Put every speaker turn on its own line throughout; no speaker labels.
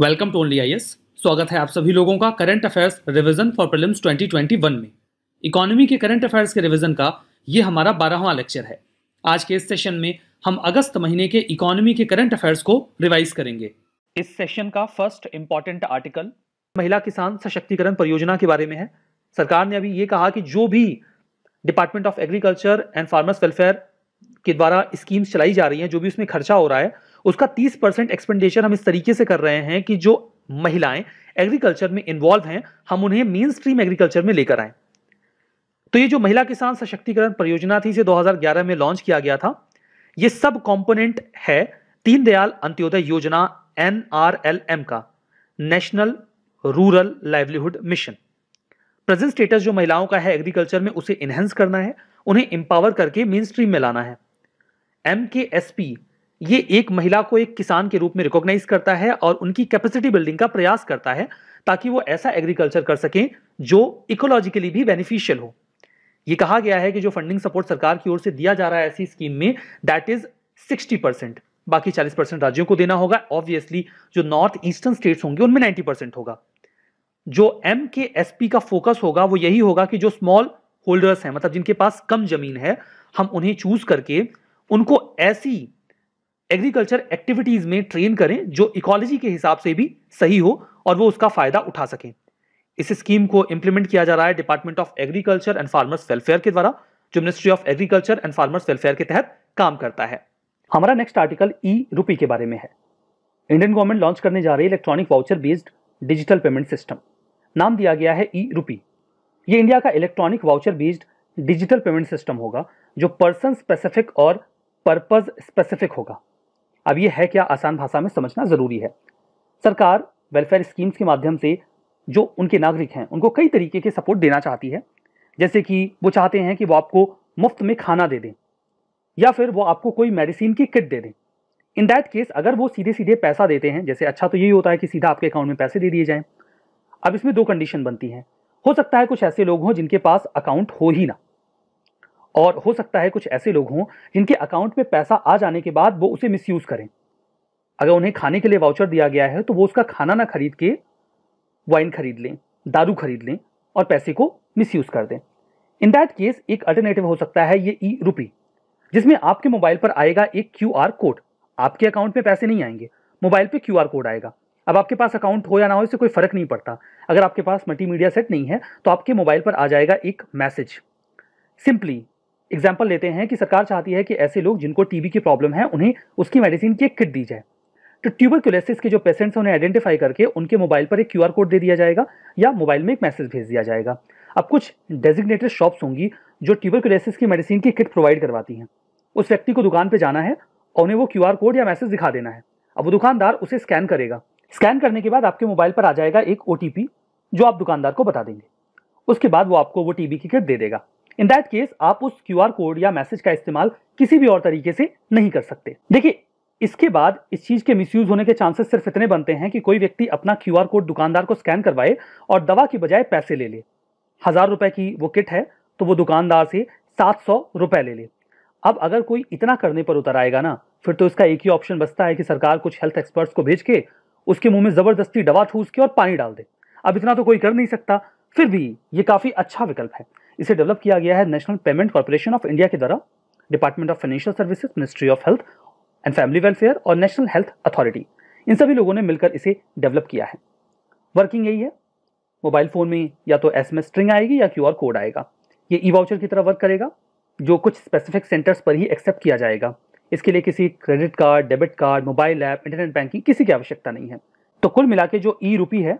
welcome to only I स्वागत है आप सभी लोगों का current affairs revision for prelims 2021 में इकोनॉमी के करंट अफेयर्स के रिवीजन का ये हमारा बारहवा लेक्चर है आज के इस सेशन में हम अगस्त महीने के इकोनॉमी के करंट अफेयर्स को रिवाइज करेंगे इस सेशन का फर्स्ट इंपॉर्टेंट आर्टिकल महिला किसान सशक्तिकरण परियोजना के बारे में है सरकार ने अभी ये कहा कि जो भी department of agriculture and farmers welfare के द्वारा स्कीम्स चलाई जा रही हैं जो भी उसमें खर्चा हो रहा है उसका 30 परसेंट एक्सपेंडिचर हम इस तरीके से कर रहे हैं कि जो महिलाएं एग्रीकल्चर में इन्वॉल्व हैं हम उन्हें मेन स्ट्रीम एग्रीकल्चर में लेकर आए तो ये जो महिला किसान सशक्तिकरण परियोजना थी इसे 2011 में लॉन्च किया गया था ये सब कॉम्पोनेंट है दीनदयाल अंत्योदय योजना एन का national rural livelihood mission present status जो महिलाओं का है एग्रीकल्चर में उसे इनहेंस करना है उन्हें एम्पावर करके मेन स्ट्रीम में लाना है एम के एस पी ये एक महिला को एक किसान के रूप में रिकॉग्नाइज करता है और उनकी कैपेसिटी बिल्डिंग का प्रयास करता है ताकि वो ऐसा एग्रीकल्चर कर सकें जो इकोलॉजिकली भी बेनिफिशियल हो ये कहा गया है कि जो फंडिंग सपोर्ट सरकार की ओर से दिया जा रहा है ऐसी स्कीम में दैट इज सिक्सटी परसेंट बाकी चालीस परसेंट राज्यों को देना होगा ऑब्वियसली जो नॉर्थ ईस्टर्न स्टेट्स होंगे उनमें नाइन्टी परसेंट होगा जो एम के एस पी का फोकस होगा वो यही होगा कि जो स्मॉल होल्डर्स हैं मतलब जिनके पास कम जमीन है हम उन्हें चूज करके उनको ऐसी एग्रीकल्चर एक्टिविटीज में ट्रेन करें जो इकोलॉजी के हिसाब से भी सही हो और वो उसका फायदा उठा सकें इस स्कीम को इंप्लीमेंट किया जा रहा है department of agriculture and farmers welfare के द्वारा जो ministry of agriculture and farmers welfare के तहत काम करता है हमारा नेक्स्ट आर्टिकल ई रूपी के बारे में है इंडियन गवर्नमेंट लॉन्च करने जा रही electronic voucher based digital payment system नाम दिया गया है ई e रूपी ये इंडिया का electronic voucher based digital payment system होगा जो पर्सन स्पेसिफिक और पर्पज स्पेसिफिक होगा अब ये है क्या आसान भाषा में समझना ज़रूरी है सरकार वेलफेयर स्कीम्स के माध्यम से जो उनके नागरिक हैं उनको कई तरीके के सपोर्ट देना चाहती है जैसे कि वो चाहते हैं कि वो आपको मुफ्त में खाना दे दें या फिर वो आपको कोई मेडिसिन की किट दे दें इन दैट केस अगर वो सीधे सीधे पैसा देते हैं जैसे अच्छा तो यही होता है कि सीधा आपके अकाउंट में पैसे दे दिए जाएं अब इसमें दो कंडीशन बनती हैं हो सकता है कुछ ऐसे लोग हों जिनके पास अकाउंट हो ही ना और हो सकता है कुछ ऐसे लोग हों जिनके अकाउंट में पैसा आ जाने के बाद वो उसे मिसयूज़ करें अगर उन्हें खाने के लिए वाउचर दिया गया है तो वो उसका खाना ना खरीद के वाइन खरीद लें दारू खरीद लें और पैसे को मिसयूज़ कर दें इन दैट केस एक अल्टरनेटिव हो सकता है ये ई रुपी जिसमें आपके मोबाइल पर आएगा एक क्यू कोड आपके अकाउंट में पैसे नहीं आएंगे मोबाइल पर क्यू कोड आएगा अब आपके पास अकाउंट हो या ना हो इससे कोई फर्क नहीं पड़ता अगर आपके पास मल्टीमीडिया सेट नहीं है तो आपके मोबाइल पर आ जाएगा एक मैसेज सिंपली एग्जाम्पल लेते हैं कि सरकार चाहती है कि ऐसे लोग जिनको टीबी की प्रॉब्लम है उन्हें उसकी मेडिसिन की एक किट दी जाए तो ट्यूबरकुलेसिस के जो पेशेंट्स हैं उन्हें आइडेंटिफाई करके उनके मोबाइल पर एक क्यूआर कोड दे दिया जाएगा या मोबाइल में एक मैसेज भेज दिया जाएगा अब कुछ डेजिग्नेटेड शॉप्स होंगी जो ट्यूबरकुलेसिस की मेडिसिन की किट प्रोवाइड करवाती हैं उस व्यक्ति को दुकान पर जाना है और उन्हें वो क्यू कोड या मैसेज दिखा देना है अब वो दुकानदार उसे स्कैन करेगा स्कैन करने के बाद आपके मोबाइल पर आ जाएगा एक ओ जो आप दुकानदार को बता देंगे उसके बाद वो आपको वो टीबी की किट दे देगा इन दैट केस आप उस क्यू कोड या मैसेज का इस्तेमाल किसी भी और तरीके से नहीं कर सकते देखिए इसके बाद इस चीज के मिसयूज होने के चांसेस सिर्फ इतने बनते हैं कि कोई व्यक्ति अपना क्यू कोड दुकानदार को स्कैन करवाए और दवा की बजाय पैसे ले ले हजार रुपए की वो किट है तो वो दुकानदार से सात सौ रुपए ले ले अब अगर कोई इतना करने पर उतर आएगा ना फिर तो इसका एक ही ऑप्शन बचता है कि सरकार कुछ हेल्थ एक्सपर्ट्स को भेज के उसके मुंह में ज़बरदस्ती दवा ठूस के और पानी डाल दे अब इतना तो कोई कर नहीं सकता फिर भी ये काफ़ी अच्छा विकल्प है इसे डेवलप किया गया है national payment corporation of India के द्वारा department of financial services ministry of health and family welfare और नेशनल हेल्थ अथॉरिटी इन सभी लोगों ने मिलकर इसे डेवलप किया है वर्किंग यही है मोबाइल फ़ोन में या तो एस एम स्ट्रिंग आएगी या क्यू कोड आएगा ये ई वाउचर की तरह वर्क करेगा जो कुछ स्पेसिफिक सेंटर्स पर ही एक्सेप्ट किया जाएगा इसके लिए किसी credit card debit card mobile app internet banking किसी की आवश्यकता नहीं है तो कुल मिला जो ई रूपी है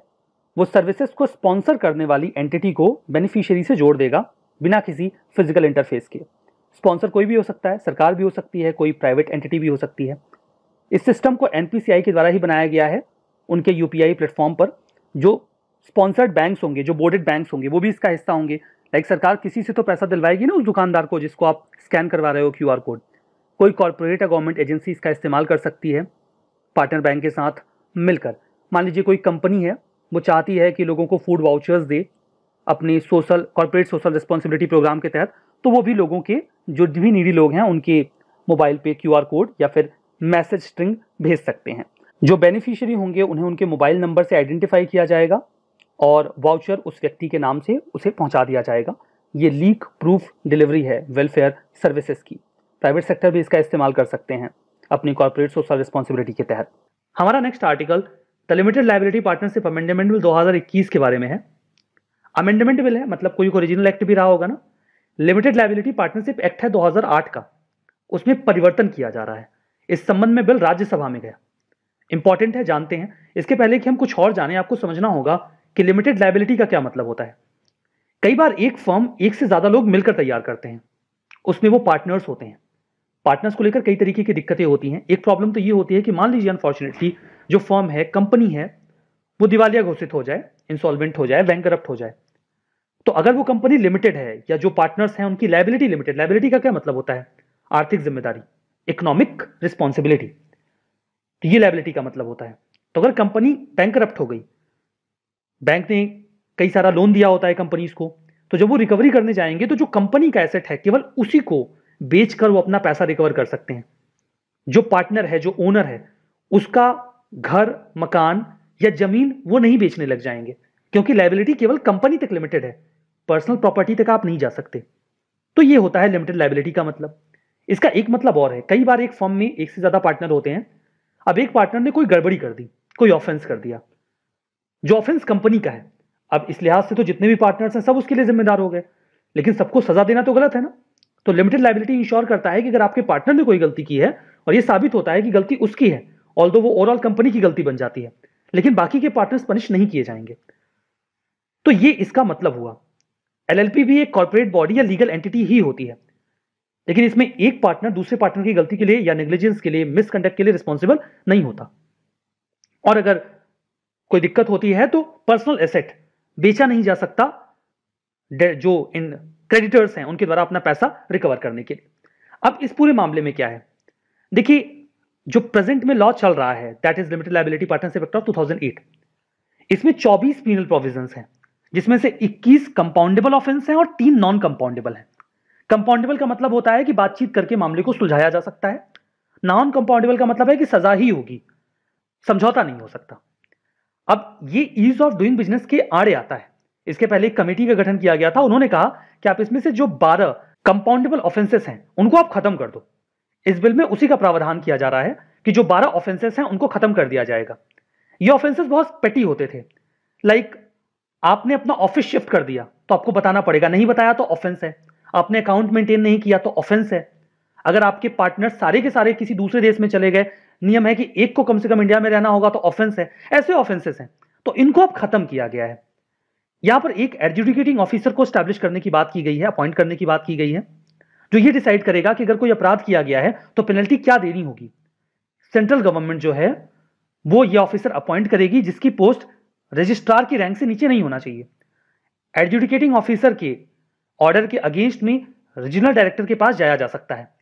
वो सर्विसेज को स्पॉन्सर करने वाली एंटिटी को बेनिफिशियरी से जोड़ देगा बिना किसी फिजिकल इंटरफेस के स्पॉन्सर कोई भी हो सकता है सरकार भी हो सकती है कोई प्राइवेट एंटिटी भी हो सकती है इस सिस्टम को एन के द्वारा ही बनाया गया है उनके यू प्लेटफॉर्म पर जो स्पॉन्सर्ड बैंक्स होंगे जो बोर्डेड बैंक्स होंगे वो भी इसका हिस्सा होंगे लाइक सरकार किसी से तो पैसा दिलवाएगी ना उस दुकानदार को जिसको आप स्कैन करवा रहे हो क्यू कोड कोई कॉरपोरेट या गवर्नमेंट एजेंसी इसका इस्तेमाल कर सकती है पार्टनर बैंक के साथ मिलकर मान लीजिए कोई कंपनी है वो चाहती है कि लोगों को फूड वाउचर्स दे अपनी social corporate social responsibility program के तहत तो वो भी लोगों के जो भी नीडी लोग हैं उनके मोबाइल पे क्यू कोड या फिर मैसेज स्ट्रिंग भेज सकते हैं जो बेनिफिशियरी होंगे उन्हें उनके मोबाइल नंबर से आइडेंटिफाई किया जाएगा और वाउचर उस व्यक्ति के नाम से उसे पहुंचा दिया जाएगा ये लीक प्रूफ डिलीवरी है वेलफेयर सर्विसेज की प्राइवेट सेक्टर भी इसका इस्तेमाल कर सकते हैं अपनी कॉरपोरेट सोशल रिस्पॉन्सिबिलिटी के तहत हमारा next article the limited liability partnership amendment bill 2021 के बारे में है अमेंडमेंट बिल है मतलब कोई ओरिजिनल एक्ट भी रहा होगा ना लिमिटेड लाइबिलिटी पार्टनरशिप एक्ट है 2008 का उसमें परिवर्तन किया जा रहा है इस संबंध में बिल राज्यसभा में गया इंपॉर्टेंट है जानते हैं इसके पहले कि हम कुछ और जाने आपको समझना होगा कि लिमिटेड लाइबिलिटी का क्या मतलब होता है कई बार एक फर्म एक से ज्यादा लोग मिलकर तैयार करते हैं उसमें वो पार्टनर्स होते हैं पार्टनर्स को लेकर कई तरीके की दिक्कतें होती हैं एक प्रॉब्लम तो ये होती है कि मान लीजिए अनफॉर्चुनेटली जो फॉर्म है कंपनी है वो दिवालिया घोषित हो जाए इंसॉल्वेंट हो जाए बैंक हो जाए तो अगर वो कंपनी लिमिटेड है या जो पार्टनर्स हैं उनकी लाइबिलिटी लिमिटेड लाइबिलिटी का क्या मतलब होता है आर्थिक जिम्मेदारी इकोनॉमिक रिस्पॉन्सिबिलिटी तो ये लाइबिलिटी का मतलब होता है तो अगर कंपनी बैंक हो गई बैंक ने कई सारा लोन दिया होता है कंपनीज को तो जब वो रिकवरी करने जाएंगे तो जो कंपनी का एसेट है केवल उसी को बेचकर वो अपना पैसा रिकवर कर सकते हैं जो पार्टनर है जो ओनर है उसका घर मकान या जमीन वो नहीं बेचने लग जाएंगे क्योंकि लाइबिलिटी केवल कंपनी तक लिमिटेड है पर्सनल प्रॉपर्टी तक आप नहीं जा सकते तो ये होता है लिमिटेड लाइबिलिटी का मतलब इसका एक मतलब और है कई बार एक फॉर्म में एक से ज़्यादा पार्टनर होते हैं अब एक पार्टनर ने कोई गड़बड़ी कर दी कोई ऑफेंस कर दिया जो ऑफेंस कंपनी का है अब इस लिहाज से तो जितने भी पार्टनर्स हैं सब उसके लिए जिम्मेदार हो गए लेकिन सबको सजा देना तो गलत है ना तो लिमिटेड लाइबिलिटी इंश्योर करता है कि अगर आपके पार्टनर ने कोई गलती की है और यह साबित होता है कि गलती उसकी है ऑल वो ओवरऑल कंपनी की गलती बन जाती है लेकिन बाकी के पार्टनर्स पनिश नहीं किए जाएंगे तो ये इसका मतलब हुआ एल भी एक कॉर्पोरेट बॉडी या लीगल एंटिटी ही होती है लेकिन इसमें एक पार्टनर दूसरे पार्टनर की गलती के लिए या निग्लिजेंस के लिए मिसकंडक्ट के लिए रिस्पॉन्सिबल नहीं होता और अगर कोई दिक्कत होती है तो पर्सनल एसेट बेचा नहीं जा सकता जो इन क्रेडिटर्स हैं उनके द्वारा अपना पैसा रिकवर करने के लिए अब इस पूरे मामले में क्या है देखिए जो प्रेजेंट में लॉ चल रहा है that is limited liability partnership act of 2008 इसमें 24 पीनल प्रोविजंस हैं जिसमें से 21 कंपाउंडेबल ऑफेंस हैं और तीन नॉन कंपाउंडेबल हैं कंपाउंडेबल का मतलब होता है कि बातचीत करके मामले को सुलझाया जा सकता है नॉन कंपाउंडेबल का मतलब है कि सजा ही होगी समझौता नहीं हो सकता अब ये ईज ऑफ डूइंग बिजनेस के आड़े आता है इसके पहले एक कमेटी का गठन किया गया था उन्होंने कहा कि आप इसमें से जो बारह कंपाउंडेबल ऑफेंसेस हैं उनको आप खत्म कर दो इस बिल में उसी का प्रावधान किया जा रहा है कि जो 12 ऑफेंसेस हैं उनको खत्म कर दिया जाएगा ये ऑफेंसेस बहुत पेटी होते थे लाइक like, आपने अपना ऑफिस शिफ्ट कर दिया तो आपको बताना पड़ेगा नहीं बताया तो ऑफेंस है आपने अकाउंट मेंटेन नहीं किया तो ऑफेंस है अगर आपके पार्टनर सारे के सारे किसी दूसरे देश में चले गए नियम है कि एक को कम से कम इंडिया में रहना होगा तो ऑफेंस है ऐसे ऑफेंसेस हैं तो इनको अब खत्म किया गया है यहां पर एक एडजुडिकेटिंग ऑफिसर को स्टैब्लिश करने की बात की गई है अपॉइंट करने की बात की गई है जो ये डिसाइड करेगा कि अगर कोई अपराध किया गया है तो पेनल्टी क्या देनी होगी सेंट्रल गवर्नमेंट जो है वो ये ऑफिसर अपॉइंट करेगी जिसकी पोस्ट रजिस्ट्रार की रैंक से नीचे नहीं होना चाहिए एडजुडिकेटिंग ऑफिसर के ऑर्डर के अगेंस्ट में रीजनल डायरेक्टर के पास जाया जा सकता है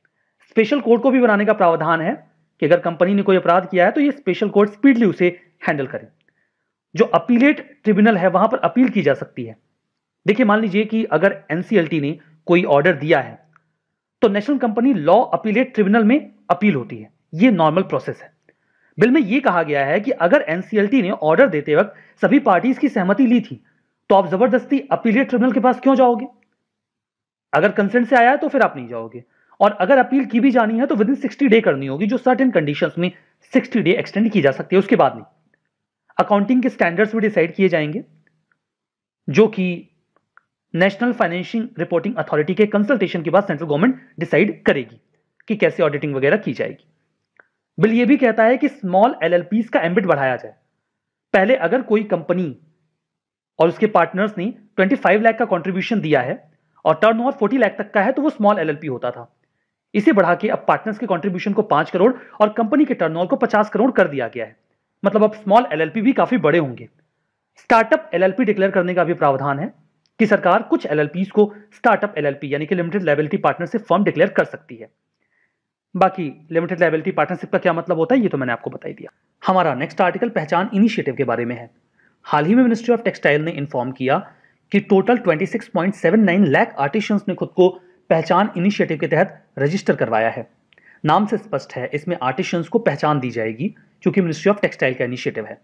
स्पेशल कोर्ट को भी बनाने का प्रावधान है कि अगर कंपनी ने कोई अपराध किया है तो ये स्पेशल कोर्ट स्पीडली उसे हैंडल करे जो अपीलेट ट्रिब्यूनल है वहां पर अपील की जा सकती है देखिए मान लीजिए कि अगर एनसीएलटी ने कोई ऑर्डर दिया है तो national company law appellate tribunal में अपील होती है ये नॉर्मल प्रोसेस है बिल में यह कहा गया है कि अगर एनसीएलटी ने ऑर्डर देते वक्त सभी पार्टीज की सहमति ली थी तो आप जबरदस्ती अपीलेट ट्रिब्यूनल के पास क्यों जाओगे अगर कंसेंट से आया है तो फिर आप नहीं जाओगे और अगर अपील की भी जानी है तो विद इन सिक्सटी डे करनी होगी जो सर्टेन कंडीशन में सिक्सटी डे एक्सटेंड की जा सकती है उसके बाद नहीं अकाउंटिंग के स्टैंडर्ड्स भी डिसाइड किए जाएंगे जो कि नेशनल फाइनेंशियल रिपोर्टिंग अथॉरिटी के कंसल्टेशन के बाद सेंट्रल गवर्नमेंट डिसाइड करेगी कि कैसे ऑडिटिंग वगैरह की जाएगी बिल ये भी कहता है कि स्मॉल एल का एम्बिट बढ़ाया जाए पहले अगर कोई कंपनी और उसके पार्टनर्स ने 25 लाख का कंट्रीब्यूशन दिया है और ओवर फोर्टी लाख तक का है तो वो स्मॉल एल होता था इसे बढ़ा के अब पार्टनर्स के कंट्रीब्यूशन को पांच करोड़ और कंपनी के टर्न को पचास करोड़ कर दिया गया है मतलब अब स्मॉल एल भी काफी बड़े होंगे स्टार्टअप एल डिक्लेयर करने का भी प्रावधान है कि सरकार कुछ एल को स्टार्टअप एल यानी कि limited liability partnership form declare कर सकती है बाकी लिमिटेड लाइबिलिटी पार्टनरशिप का क्या मतलब होता है ये तो मैंने आपको बताई दिया हमारा नेक्स्ट आर्टिकल पहचान इनिशिएटिव के बारे में है हाल ही में मिनिस्ट्री ऑफ टेक्सटाइल ने इन्फॉर्म किया कि टोटल 26.79 लाख आर्टिशंस ने खुद को पहचान इनिशिएटिव के तहत रजिस्टर करवाया है नाम से स्पष्ट है इसमें आर्टिशंस को पहचान दी जाएगी क्योंकि मिनिस्ट्री ऑफ टेक्सटाइल का इनिशिएटिव है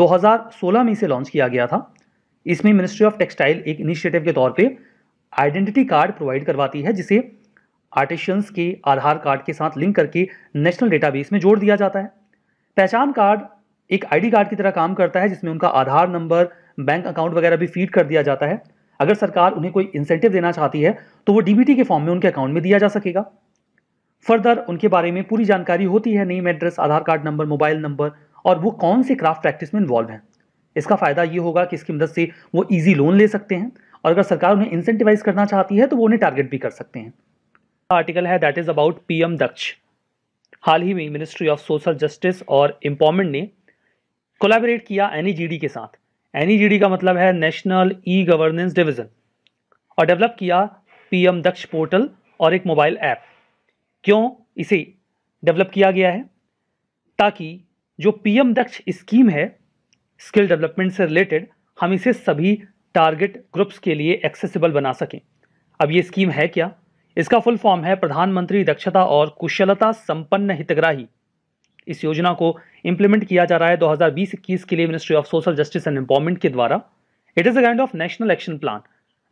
2016 में इसे लॉन्च किया गया था इसमें मिनिस्ट्री ऑफ टेक्सटाइल एक इनिशिएटिव के तौर पे आइडेंटिटी कार्ड प्रोवाइड करवाती है जिसे आर्टिशंस के आधार कार्ड के साथ लिंक करके नेशनल डेटाबेस में जोड़ दिया जाता है पहचान कार्ड एक आईडी कार्ड की तरह काम करता है जिसमें उनका आधार नंबर बैंक अकाउंट वगैरह भी फीड कर दिया जाता है अगर सरकार उन्हें कोई इंसेंटिव देना चाहती है तो वो डीबीटी के फॉर्म में उनके अकाउंट में दिया जा सकेगा फर्दर उनके बारे में पूरी जानकारी होती है name address Aadhaar card number mobile number और वो कौन से क्राफ्ट प्रैक्टिस में इन्वॉल्व हैं इसका फ़ायदा ये होगा कि इसकी मदद से वो ईजी लोन ले सकते हैं और अगर सरकार उन्हें इंसेंटिवाइज करना चाहती है तो वो उन्हें टारगेट भी कर सकते हैं आर्टिकल है that is about P M Daksh हाल ही में मिनिस्ट्री ऑफ सोशल जस्टिस और एम्पावरमेंट ने कोलैबोरेट किया एन e के साथ एन e का मतलब है नेशनल ई गवर्नेंस डिविजन और डेवलप किया पीएम दक्ष पोर्टल और एक मोबाइल ऐप क्यों इसे डेवलप किया गया है ताकि जो पीएम दक्ष स्कीम है स्किल डेवलपमेंट से रिलेटेड हम इसे सभी टारगेट ग्रुप्स के लिए एक्सेसिबल बना सकें अब ये स्कीम है क्या इसका फुल फॉर्म है प्रधानमंत्री दक्षता और कुशलता संपन्न हितग्राही इस योजना को इम्प्लीमेंट किया जा रहा है 2020-21 के लिए ministry of social justice and empowerment के द्वारा it is a kind of national action plan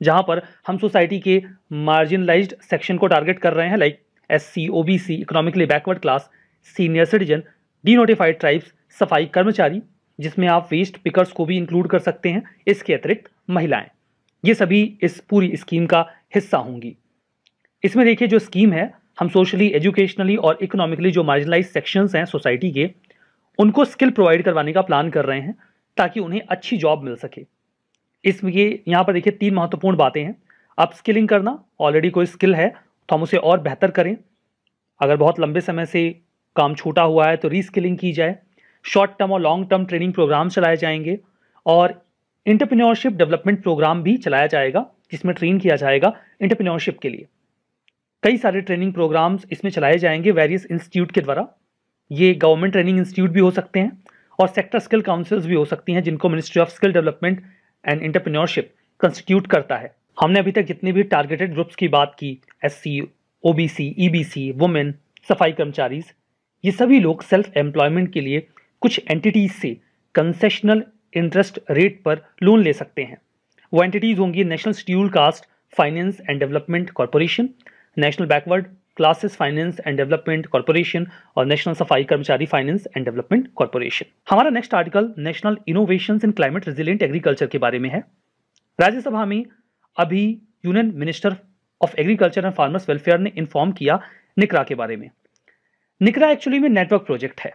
जहां पर हम सोसाइटी के मार्जिनलाइज्ड सेक्शन को टारगेट कर रहे हैं like S C O B C economically backward class senior citizen D notified tribes सफाई कर्मचारी जिसमें आप वेस्ट पिकर्स को भी इंक्लूड कर सकते हैं इसके अतिरिक्त महिलाएं ये सभी इस पूरी स्कीम का हिस्सा होंगी इसमें देखिए जो स्कीम है हम सोशली एजुकेशनली और इकोनॉमिकली जो मार्जिनलाइज सेक्शंस हैं सोसाइटी के उनको स्किल प्रोवाइड करवाने का प्लान कर रहे हैं ताकि उन्हें अच्छी जॉब मिल सके इसमें यहाँ पर देखिए तीन महत्वपूर्ण बातें हैं अप स्किलिंग करना ऑलरेडी कोई स्किल है तो हम उसे और बेहतर करें अगर बहुत लंबे समय से काम छूटा हुआ है तो रीस्किलिंग की जाए शॉर्ट टर्म और लॉन्ग टर्म ट्रेनिंग प्रोग्राम चलाए जाएंगे और इंटरप्रेन्योरशिप डेवलपमेंट प्रोग्राम भी चलाया जाएगा जिसमें ट्रेन किया जाएगा इंटरप्रेन्योरशिप के लिए कई सारे ट्रेनिंग प्रोग्राम्स इसमें चलाए जाएंगे वेरियस इंस्टीट्यूट के द्वारा ये गवर्नमेंट ट्रेनिंग इंस्टीट्यूट भी हो सकते हैं और सेक्टर स्किल काउंसिल्स भी हो सकती हैं जिनको ministry of skill development and entrepreneurship constitute करता है हमने अभी तक जितने भी टारगेटेड ग्रुप्स की बात की S C O B C E B C women सफाई कर्मचारीज ये सभी लोग सेल्फ एम्प्लॉयमेंट के लिए कुछ एंटिटीज से कंसेशनल इंटरेस्ट रेट पर लोन ले सकते हैं वो एंटिटीज होंगी national scheduled caste finance and development corporation national backward classes finance and development corporation और नेशनल सफाई कर्मचारी फाइनेंस एंड डेवलपमेंट कॉरपोरेशन हमारा next article national innovation in climate resilient agriculture के बारे में है राज्यसभा में अभी union minister of agriculture and farmers welfare ने इन्फॉर्म किया निकरा के बारे में निकरा एक्चुअली में नेटवर्क प्रोजेक्ट है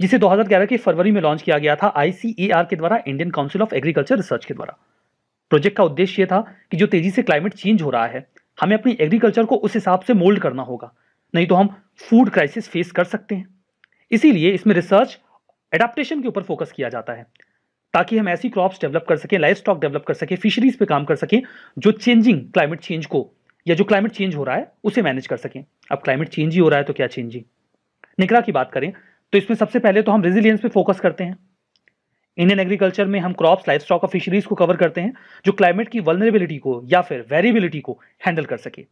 जिसे 2011 के फरवरी में लॉन्च किया गया था आईसीएआर e के द्वारा Indian council of agriculture research के द्वारा प्रोजेक्ट का उद्देश्य था कि जो तेजी से क्लाइमेट चेंज हो रहा है हमें अपनी एग्रीकल्चर को उस हिसाब से मोल्ड करना होगा नहीं तो हम फूड क्राइसिस फेस कर सकते हैं इसीलिए इसमें रिसर्च एडाप्टेशन के ऊपर फोकस किया जाता है ताकि हम ऐसी क्रॉप्स डेवलप कर सकें लाइफ स्टॉक डेवलप कर सकें फिशरीज पे काम कर सकें जो चेंजिंग क्लाइमेट चेंज को या जो क्लाइमेट चेंज हो रहा है उसे मैनेज कर सकें अब क्लाइमेट चेंज ही हो रहा है तो क्या चेंजिंग निकरा की बात करें तो इसमें सबसे पहले तो हम रेजिलियंस पे फोकस करते हैं इंडियन एग्रीकल्चर में हम क्रॉप्स लाइफ स्टॉक और फिशरीज को कवर करते हैं जो क्लाइमेट की वलनरेबिलिटी को या फिर वेरिएबिलिटी को हैंडल कर सके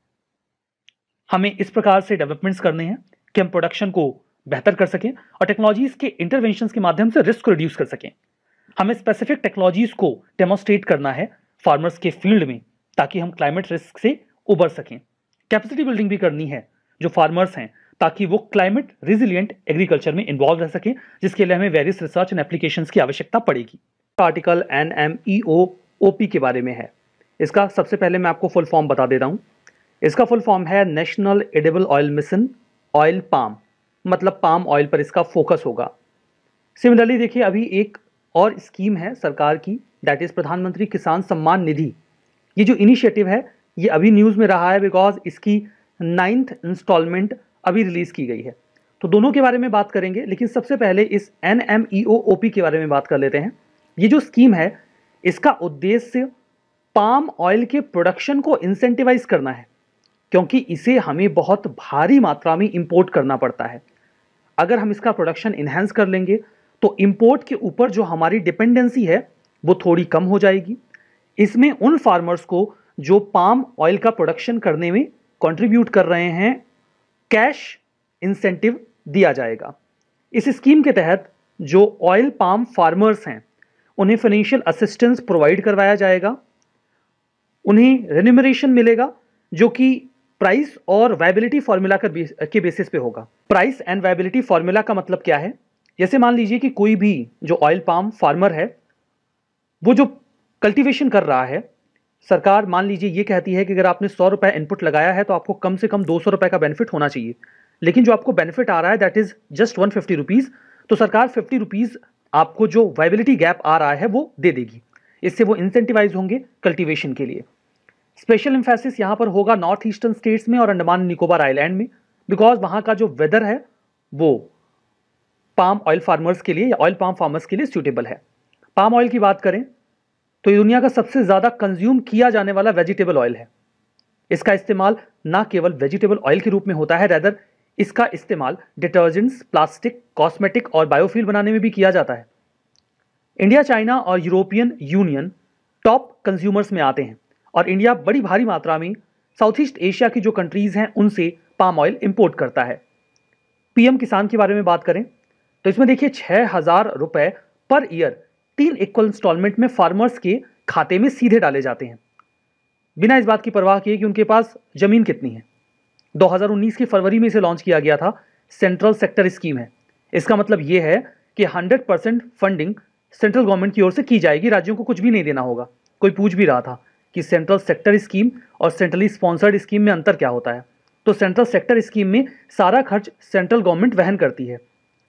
हमें इस प्रकार से डेवलपमेंट्स करने हैं कि हम प्रोडक्शन को बेहतर कर सकें और टेक्नोलॉजीज के इंटरवेंशन के माध्यम से रिस्क को रिड्यूस कर सकें हमें स्पेसिफिक टेक्नोलॉजीज को डेमोस्ट्रेट करना है फार्मर्स के फील्ड में ताकि हम क्लाइमेट रिस्क से उबर सकें कैपेसिटी बिल्डिंग भी करनी है जो फार्मर्स हैं ताकि वो क्लाइमेट रिजिलियंट एग्रीकल्चर में इन्वॉल्व रह सके जिसके लिए हमें वेरियस रिसर्च एंड एप्लीकेशन की आवश्यकता पड़ेगी article N M E O O P के बारे में है इसका सबसे पहले मैं आपको फुल फॉर्म बता दे रहा हूँ इसका फुल फॉर्म है national edible oil mission oil palm मतलब पाम ऑयल पर इसका फोकस होगा सिमिलरली देखिए अभी एक और स्कीम है सरकार की दैट इज़ प्रधानमंत्री किसान सम्मान निधि ये जो इनिशिएटिव है ये अभी न्यूज़ में रहा है बिकॉज इसकी नाइन्थ इंस्टॉलमेंट अभी रिलीज़ की गई है तो दोनों के बारे में बात करेंगे लेकिन सबसे पहले इस N M E O O P के बारे में बात कर लेते हैं ये जो स्कीम है इसका उद्देश्य पाम ऑयल के प्रोडक्शन को इंसेंटिवाइज करना है क्योंकि इसे हमें बहुत भारी मात्रा में इंपोर्ट करना पड़ता है अगर हम इसका प्रोडक्शन इन्हेंस कर लेंगे तो इंपोर्ट के ऊपर जो हमारी डिपेंडेंसी है वो थोड़ी कम हो जाएगी इसमें उन फार्मर्स को जो पाम ऑयल का प्रोडक्शन करने में कंट्रीब्यूट कर रहे हैं कैश इंसेंटिव दिया जाएगा इस स्कीम के तहत जो ऑयल पाम फार्मर्स हैं उन्हें फाइनेंशियल असिस्टेंस प्रोवाइड करवाया जाएगा उन्हें रेन्यूमरेशन मिलेगा जो कि प्राइस और वायबिलिटी फार्मूला के बेसिस पे होगा प्राइस एंड वायबिलिटी फार्मूला का मतलब क्या है जैसे मान लीजिए कि कोई भी जो ऑयल पाम फार्मर है वो जो कल्टीवेशन कर रहा है सरकार मान लीजिए ये कहती है कि अगर आपने सौ रुपये इनपुट लगाया है तो आपको कम से कम दो सौ रुपये का बेनिफिट होना चाहिए लेकिन जो आपको बेनिफिट आ रहा है that is just one fifty rupees तो सरकार फिफ्टी रुपीज़ आपको जो वाइबिलिटी गैप आ रहा है वो दे देगी इससे वो इंसेंटिवाइज होंगे कल्टिवेशन के लिए स्पेशल इम्फेसिस यहाँ पर होगा नॉर्थ ईस्टर्न स्टेट्स में और अंडमान निकोबार आइलैंड में बिकॉज वहाँ का जो वेदर है वो पाम ऑयल फार्मर्स के लिए या ऑयल पाम फार्मर्स के लिए सूटेबल है पाम ऑयल की बात करें तो ये दुनिया का सबसे ज़्यादा कंज्यूम किया जाने वाला वेजिटेबल ऑयल है इसका इस्तेमाल ना केवल वेजिटेबल ऑयल के रूप में होता है रैदर इसका इस्तेमाल डिटर्जेंट्स प्लास्टिक कॉस्मेटिक और बायोफ्यूल बनाने में भी किया जाता है इंडिया चाइना और यूरोपियन यूनियन टॉप कंज्यूमर्स में आते हैं और इंडिया बड़ी भारी मात्रा में साउथ ईस्ट एशिया की जो कंट्रीज हैं उनसे पाम ऑयल इम्पोर्ट करता है पीएम किसान के बारे में बात करें तो इसमें देखिए छः हज़ार रुपये पर ईयर तीन इक्वल इंस्टॉलमेंट में फार्मर्स के खाते में सीधे डाले जाते हैं बिना इस बात की परवाह किए कि उनके पास ज़मीन कितनी है 2019 के फरवरी में इसे लॉन्च किया गया था सेंट्रल सेक्टर स्कीम है इसका मतलब यह है कि 100 परसेंट फंडिंग सेंट्रल गवर्नमेंट की ओर से की जाएगी राज्यों को कुछ भी नहीं देना होगा कोई पूछ भी रहा था कि सेंट्रल सेक्टर स्कीम और सेंट्रली स्पॉन्सर्ड स्कीम में अंतर क्या होता है तो सेंट्रल सेक्टर स्कीम में सारा खर्च सेंट्रल गवर्नमेंट वहन करती है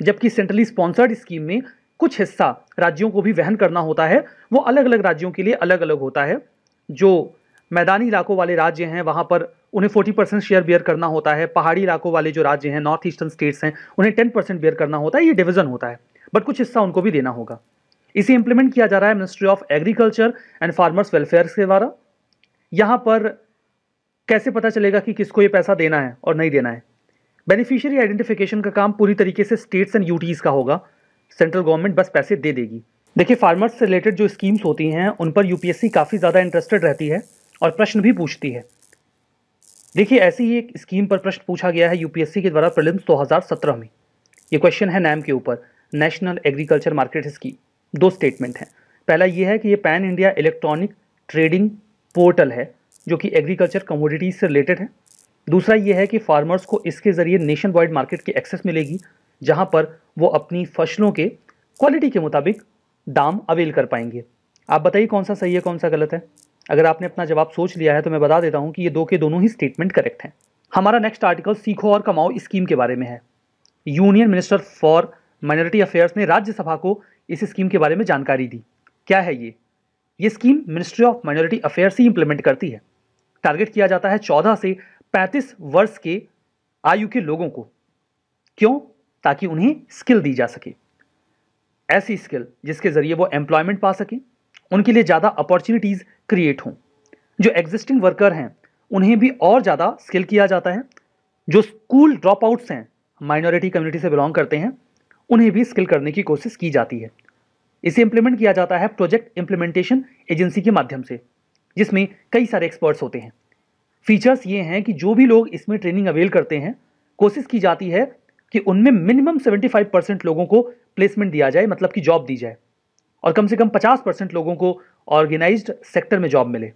जबकि सेंट्रली स्पॉन्सर्ड स्कीम में कुछ हिस्सा राज्यों को भी वहन करना होता है वो अलग अलग राज्यों के लिए अलग अलग होता है जो मैदानी इलाकों वाले राज्य हैं वहाँ पर उन्हें 40 परसेंट शेयर बेयर करना होता है पहाड़ी इलाकों वाले जो राज्य हैं नॉर्थ ईस्टर्न स्टेट्स हैं उन्हें 10 परसेंट बेयर करना होता है ये डिवीजन होता है बट कुछ हिस्सा उनको भी देना होगा इसे इम्प्लीमेंट किया जा रहा है ministry of agriculture and farmers welfare के द्वारा यहाँ पर कैसे पता चलेगा कि किसको ये पैसा देना है और नहीं देना है बेनिफिशियरी आइडेंटिफिकेशन का काम पूरी तरीके से स्टेट्स एंड यूटीज़ का होगा सेंट्रल गवर्नमेंट बस पैसे दे देगी देखिए फार्मर्स से रिलेटेड जो स्कीम्स होती हैं उन पर यूपीएससी काफ़ी ज़्यादा इंटरेस्टेड रहती है और प्रश्न भी पूछती है देखिए ऐसी ही एक स्कीम पर प्रश्न पूछा गया है यूपीएससी के द्वारा प्रिलिम्स दो में ये क्वेश्चन है नैम के ऊपर नेशनल एग्रीकल्चर मार्केट स्कीम दो स्टेटमेंट हैं पहला ये है कि ये pan India electronic trading portal है जो कि एग्रीकल्चर कमोडिटीज से रिलेटेड है दूसरा ये है कि फार्मर्स को इसके ज़रिए नेशन वाइड मार्केट की एक्सेस मिलेगी जहाँ पर वो अपनी फसलों के क्वालिटी के मुताबिक दाम अवेल कर पाएंगे आप बताइए कौन सा सही है कौन सा गलत है अगर आपने अपना जवाब सोच लिया है तो मैं बता देता हूँ कि ये दो के दोनों ही स्टेटमेंट करेक्ट हैं हमारा नेक्स्ट आर्टिकल सीखो और कमाओ स्कीम के बारे में है union minister for minority affairs ने राज्यसभा को इस स्कीम के बारे में जानकारी दी क्या है ये ये scheme ministry of minority affairs ही इम्प्लीमेंट करती है टारगेट किया जाता है चौदह से पैंतीस वर्ष के आयु के लोगों को क्यों ताकि उन्हें स्किल दी जा सके ऐसी स्किल जिसके ज़रिए वो एम्प्लॉयमेंट पा सकें उनके लिए ज़्यादा अपॉर्चुनिटीज़ क्रिएट हों जो एग्जिस्टिंग वर्कर हैं उन्हें भी और ज़्यादा स्किल किया जाता है जो स्कूल ड्रॉप आउट्स हैं माइनॉरिटी कम्युनिटी से बिलोंग करते हैं उन्हें भी स्किल करने की कोशिश की जाती है इसे इम्प्लीमेंट किया जाता है प्रोजेक्ट इम्प्लीमेंटेशन एजेंसी के माध्यम से जिसमें कई सारे एक्सपर्ट्स होते हैं फीचर्स ये हैं कि जो भी लोग इसमें ट्रेनिंग अवेल करते हैं कोशिश की जाती है कि उनमें मिनिमम 75 परसेंट लोगों को प्लेसमेंट दिया जाए मतलब कि जॉब दी जाए और कम से कम 50 परसेंट लोगों को ऑर्गेनाइज सेक्टर में जॉब मिले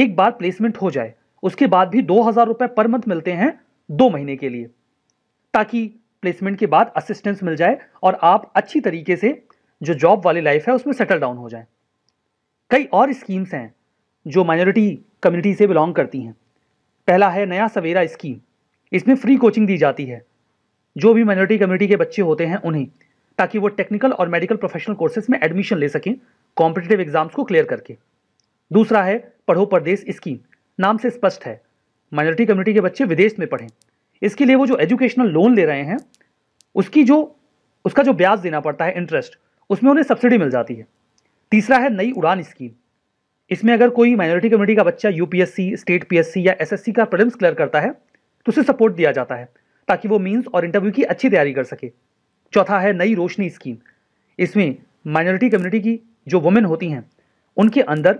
एक बार प्लेसमेंट हो जाए उसके बाद भी दो हज़ार रुपये पर मंथ मिलते हैं दो महीने के लिए ताकि प्लेसमेंट के बाद असिस्टेंस मिल जाए और आप अच्छी तरीके से जो जॉब वाली लाइफ है उसमें सेटल डाउन हो जाए कई और स्कीम्स हैं जो माइनॉरिटी कम्युनिटी से बिलोंग करती हैं पहला है नया सवेरा स्कीम इसमें फ्री कोचिंग दी जाती है जो भी माइनॉरिटी कम्युनिटी के बच्चे होते हैं उन्हें ताकि वो टेक्निकल और मेडिकल प्रोफेशनल कोर्सेज में एडमिशन ले सकें कॉम्पिटेटिव एग्जाम्स को क्लियर करके दूसरा है पढ़ो परदेश स्कीम नाम से स्पष्ट है माइनॉरिटी कम्युनिटी के बच्चे विदेश में पढ़ें इसके लिए वो जो एजुकेशनल लोन ले रहे हैं उसकी जो उसका जो ब्याज देना पड़ता है इंटरेस्ट उसमें उन्हें सब्सिडी मिल जाती है तीसरा है नई उड़ान स्कीम इसमें अगर कोई माइनॉरिटी कम्युनिटी का बच्चा यूपीएससी स्टेट पीएससी या एसएससी का प्रिलिम्स क्लियर करता है तो उसे सपोर्ट दिया जाता है ताकि वो मीन्स और इंटरव्यू की अच्छी तैयारी कर सके चौथा है नई रोशनी स्कीम इसमें माइनॉरिटी कम्युनिटी की जो वुमेन होती हैं उनके अंदर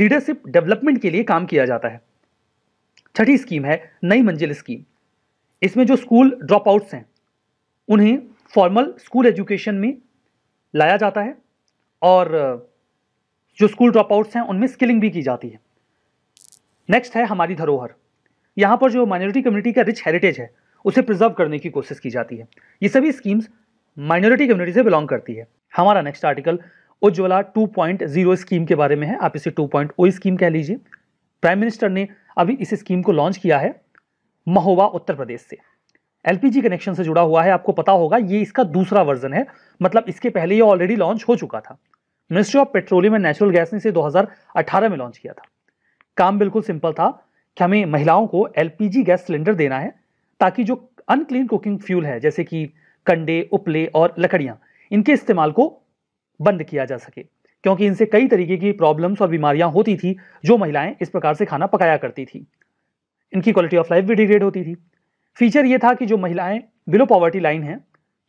लीडरशिप डेवलपमेंट के लिए काम किया जाता है छठी स्कीम है नई मंजिल स्कीम इसमें जो स्कूल ड्रॉप आउट्स हैं उन्हें फॉर्मल स्कूल एजुकेशन में लाया जाता है और जो स्कूल ड्रॉप आउट्स हैं उनमें स्किलिंग भी की जाती है नेक्स्ट है हमारी धरोहर यहाँ पर जो माइनॉरिटी कम्युनिटी का रिच हेरिटेज है उसे प्रिजर्व करने की कोशिश की जाती है ये सभी स्कीम्स माइनॉरिटी कम्युनिटी से बिलोंग करती है हमारा नेक्स्ट आर्टिकल उज्ज्वला 2.0 स्कीम के बारे में है आप इसे 2.0 स्कीम कह लीजिए प्राइम मिनिस्टर ने अभी इस स्कीम को लॉन्च किया है महोबा उत्तर प्रदेश से एल कनेक्शन से जुड़ा हुआ है आपको पता होगा ये इसका दूसरा वर्जन है मतलब इसके पहले ये ऑलरेडी लॉन्च हो चुका था ministry of petroleum and natural gas ने इसे 2018 में लॉन्च किया था काम बिल्कुल सिंपल था कि हमें महिलाओं को एलपीजी गैस सिलेंडर देना है ताकि जो अनक्लीन कुकिंग फ्यूल है जैसे कि कंडे उपले और लकड़ियाँ इनके इस्तेमाल को बंद किया जा सके क्योंकि इनसे कई तरीके की प्रॉब्लम्स और बीमारियां होती थी जो महिलाएं इस प्रकार से खाना पकाया करती थी इनकी क्वालिटी ऑफ लाइफ भी डिग्रेड होती थी फीचर ये था कि जो महिलाएं बिलो पॉवर्टी लाइन हैं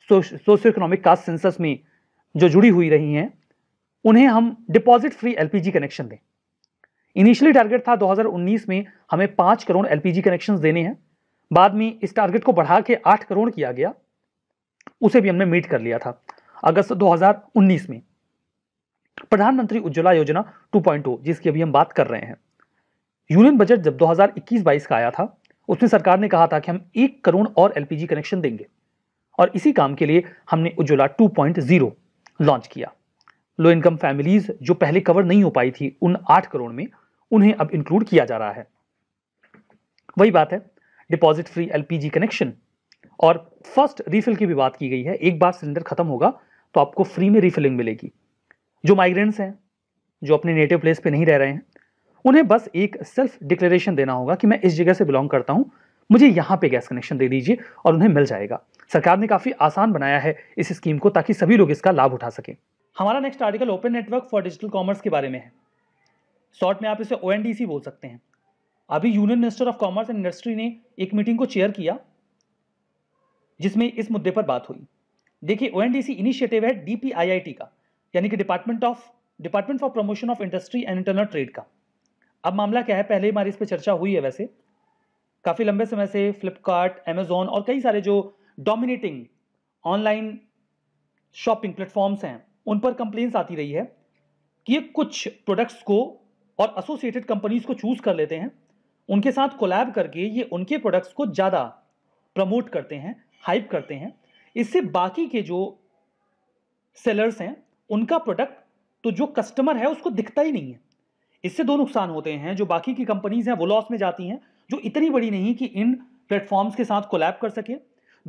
सोशो इकोनॉमिक कास्ट सेंसस में जो जुड़ी हुई रही हैं उन्हें हम डिपॉजिट फ्री एल कनेक्शन दें इनिशियली टारगेट था 2019 में हमें पाँच करोड़ एल कनेक्शंस देने हैं बाद में इस टारगेट को बढ़ा के आठ करोड़ किया गया उसे भी हमने मीट कर लिया था अगस्त 2019 में प्रधानमंत्री उज्ज्वला योजना 2.0 जिसकी अभी हम बात कर रहे हैं यूनियन बजट जब 2021-22 का आया था उसमें सरकार ने कहा था कि हम एक करोड़ और एलपीजी कनेक्शन देंगे और इसी काम के लिए हमने उज्ज्वला 2.0 लॉन्च किया लो इनकम फैमिलीज जो पहले कवर नहीं हो पाई थी उन आठ करोड़ में उन्हें अब इंक्लूड किया जा रहा है वही बात है डिपॉजिट फ्री एल कनेक्शन और फर्स्ट रिफिल की भी बात की गई है एक बार सिलेंडर खत्म होगा तो आपको फ्री में रिफिलिंग मिलेगी जो माइग्रेंट्स हैं जो अपने नेटिव प्लेस पे नहीं रह रहे हैं उन्हें बस एक सेल्फ डिक्लेरेशन देना होगा कि मैं इस जगह से बिलोंग करता हूँ मुझे यहाँ पे गैस कनेक्शन दे दीजिए और उन्हें मिल जाएगा सरकार ने काफ़ी आसान बनाया है इस स्कीम को ताकि सभी लोग इसका लाभ उठा सकें हमारा next article open network for digital commerce के बारे में है शॉर्ट में आप इसे ओ बोल सकते हैं अभी union minister of commerce and industry ने एक मीटिंग को चेयर किया जिसमें इस मुद्दे पर बात हुई देखिए ओ इनिशिएटिव है डी का यानी कि department of department for promotion of industry and internal trade का अब मामला क्या है पहले ही हमारी इस पर चर्चा हुई है वैसे काफ़ी लंबे समय से फ्लिपकार्ट एमेजोन और कई सारे जो डोमिनेटिंग ऑनलाइन शॉपिंग प्लेटफॉर्म्स हैं उन पर कंप्लेन्स आती रही है कि ये कुछ प्रोडक्ट्स को और एसोसिएटेड कंपनीज को चूज़ कर लेते हैं उनके साथ कोलैब करके ये उनके प्रोडक्ट्स को ज़्यादा प्रमोट करते हैं हाइप करते हैं इससे बाकी के जो सेलर्स हैं उनका प्रोडक्ट तो जो कस्टमर है उसको दिखता ही नहीं है इससे दो नुकसान होते हैं जो बाकी की कंपनीज हैं वो लॉस में जाती हैं जो इतनी बड़ी नहीं कि इन प्लेटफॉर्म्स के साथ कोलैब कर सके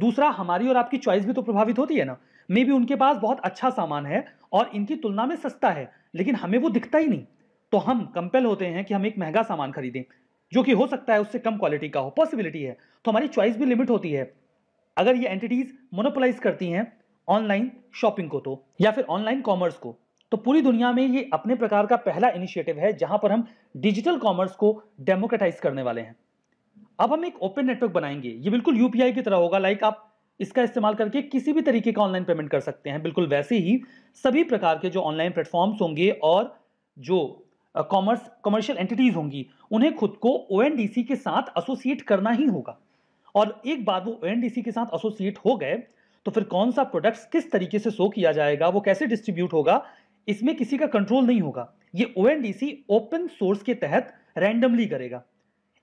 दूसरा हमारी और आपकी चॉइस भी तो प्रभावित होती है ना मे भी उनके पास बहुत अच्छा सामान है और इनकी तुलना में सस्ता है लेकिन हमें वो दिखता ही नहीं तो हम कंपेल होते हैं कि हम एक महंगा सामान खरीदें जो कि हो सकता है उससे कम क्वालिटी का हो पॉसिबिलिटी है तो हमारी चॉइस भी लिमिट होती है अगर ये एंटिटीज मोनोपोलाइज करती हैं ऑनलाइन शॉपिंग को तो या फिर ऑनलाइन कॉमर्स को तो पूरी दुनिया में ये अपने प्रकार का पहला इनिशिएटिव है जहां पर हम डिजिटल कॉमर्स को डेमोक्रेटाइज करने वाले हैं अब हम एक ओपन नेटवर्क बनाएंगे ये बिल्कुल यूपीआई की तरह होगा लाइक आप इसका इस्तेमाल करके किसी भी तरीके का ऑनलाइन पेमेंट कर सकते हैं बिल्कुल वैसे ही सभी प्रकार के जो ऑनलाइन प्लेटफॉर्म्स होंगे और जो कॉमर्स कमर्शियल एंटिटीज होंगी उन्हें खुद को ओ के साथ एसोसिएट करना ही होगा और एक बार वो ओ के साथ एसोसिएट हो गए तो फिर कौन सा प्रोडक्ट्स किस तरीके से शो किया जाएगा वो कैसे डिस्ट्रीब्यूट होगा इसमें किसी का कंट्रोल नहीं होगा ये ओ ओपन सोर्स के तहत रैंडमली करेगा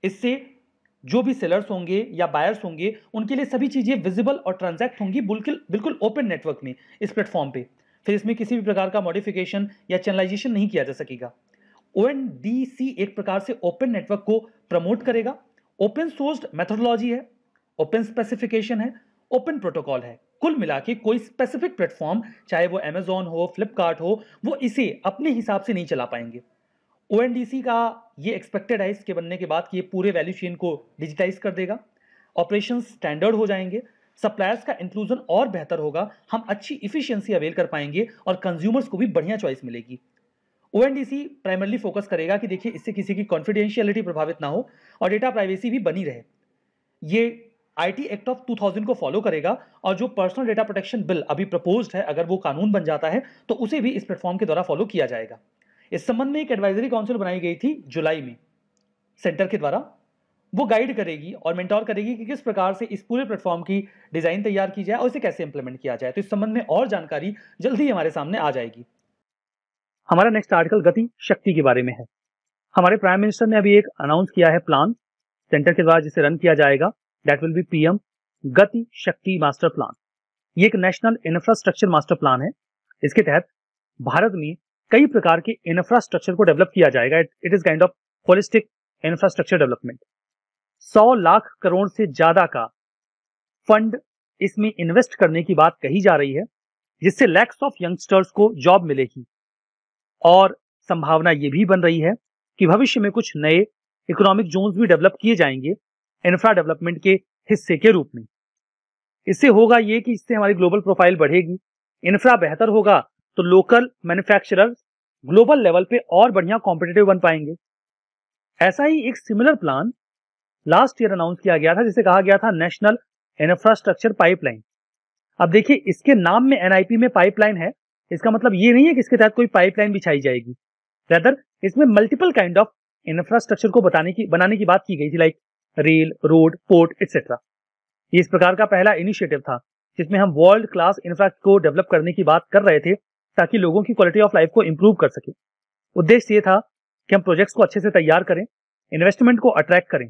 इससे जो भी सेलर्स होंगे या बायर्स होंगे उनके लिए सभी चीज़ें विजिबल और ट्रांजैक्ट होंगी बिल्कुल बिल्कुल ओपन नेटवर्क में इस प्लेटफॉर्म पे फिर इसमें किसी भी प्रकार का मॉडिफिकेशन या चैनलाइजेशन नहीं किया जा सकेगा ओ एन डी सी एक प्रकार से ओपन नेटवर्क को प्रमोट करेगा ओपन सोर्स मेथोडोलॉजी है ओपन स्पेसिफिकेशन है ओपन प्रोटोकॉल है कुल मिला के कोई स्पेसिफिक प्लेटफॉर्म चाहे वो अमेजोन हो फ्लिपकार्ट हो वो इसे अपने हिसाब से नहीं चला पाएंगे ओ एन डी सी का ये एक्सपेक्टेड है इसके बनने के बाद कि ये पूरे वैल्यू चेन को डिजिटाइज कर देगा ऑपरेशन स्टैंडर्ड हो जाएंगे सप्लायर्स का इंक्लूजन और बेहतर होगा हम अच्छी इफिशियंसी अवेल कर पाएंगे और कंज्यूमर्स को भी बढ़िया चॉइस मिलेगी ओ एन प्राइमरली फोकस करेगा कि देखिए इससे किसी की कॉन्फिडेंशियलिटी प्रभावित ना हो और डेटा प्राइवेसी भी बनी रहे ये आईटी एक्ट ऑफ 2000 को फॉलो करेगा और जो पर्सनल डेटा प्रोटेक्शन बिल अभी प्रपोज्ड है अगर वो कानून बन जाता है तो उसे भी इस प्लेटफॉर्म के द्वारा फॉलो किया जाएगा इस संबंध में एक एडवाइजरी काउंसिल बनाई गई थी जुलाई में सेंटर के द्वारा वो गाइड करेगी और मेंटोर करेगी कि किस प्रकार से इस पूरे प्लेटफॉर्म की डिज़ाइन तैयार की जाए और इसे कैसे इंप्लीमेंट किया जाए तो इस संबंध में और जानकारी जल्द ही हमारे सामने आ जाएगी हमारा नेक्स्ट आर्टिकल गति शक्ति के बारे में है हमारे प्राइम मिनिस्टर ने अभी एक अनाउंस किया है प्लान सेंटर के द्वारा जिसे रन किया जाएगा दैट विल बी पीएम गति शक्ति मास्टर प्लान ये एक नेशनल इंफ्रास्ट्रक्चर मास्टर प्लान है इसके तहत भारत में कई प्रकार के इंफ्रास्ट्रक्चर को डेवलप किया जाएगा it is kind of holistic infrastructure development सौ लाख करोड़ से ज्यादा का फंड इसमें इन्वेस्ट करने की बात कही जा रही है जिससे लैक्स ऑफ यंगस्टर्स को जॉब मिलेगी और संभावना ये भी बन रही है कि भविष्य में कुछ नए इकोनॉमिक जोन्स भी डेवलप किए जाएंगे इंफ्रा डेवलपमेंट के हिस्से के रूप में इससे होगा ये कि इससे हमारी ग्लोबल प्रोफाइल बढ़ेगी इंफ्रा बेहतर होगा तो लोकल मैन्युफैक्चरर्स ग्लोबल लेवल पे और बढ़िया कॉम्पिटेटिव बन पाएंगे ऐसा ही एक similar plan last year announce किया गया था जिसे कहा गया था नेशनल इंफ्रास्ट्रक्चर पाइपलाइन अब देखिए इसके नाम में एनआईपी में पाइपलाइन है इसका मतलब ये नहीं है कि इसके तहत कोई पाइपलाइन बिछाई जाएगी रेदर इसमें मल्टीपल काइंड ऑफ इंफ्रास्ट्रक्चर को बताने की बनाने की बात की गई थी like rail road port etcetera ये इस प्रकार का पहला इनिशिएटिव था जिसमें हम वर्ल्ड क्लास इंफ्रास्ट्रक्चर को डेवलप करने की बात कर रहे थे ताकि लोगों की क्वालिटी ऑफ लाइफ को इम्प्रूव कर सके उद्देश्य ये था कि हम प्रोजेक्ट्स को अच्छे से तैयार करें इन्वेस्टमेंट को अट्रैक्ट करें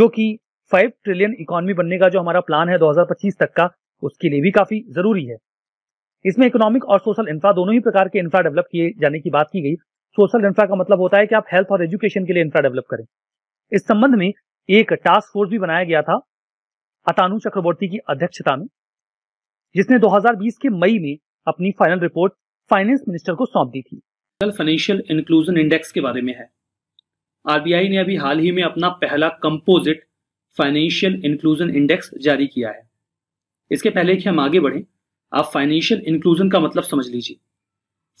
जो कि फाइव ट्रिलियन इकोनॉमी बनने का जो हमारा प्लान है दो तक का उसके लिए भी काफी जरूरी है इसमें इकोनॉमिक और सोशल इंफ्रा दोनों ही प्रकार के इंफ्रा डेवलप किए जाने की बात की गई सोशल इंफ्रा का मतलब होता है कि आप हेल्थ और एजुकेशन के लिए इंफ्रा डेवलप करें इस संबंध में एक टास्क फोर्स भी बनाया गया था अतानु चक्रवर्ती की अध्यक्षता में जिसने 2020 के मई में अपनी फाइनल रिपोर्ट फाइनेंस मिनिस्टर को सौंप दी थी फाइनेंशियल इंक्लूजन इंडेक्स के बारे में है आरबीआई ने अभी हाल ही में अपना पहला कंपोजिट फाइनेंशियल इंक्लूजन इंडेक्स जारी किया है इसके पहले कि हम आगे बढ़ें आप फाइनेंशियल इंक्लूजन का मतलब समझ लीजिए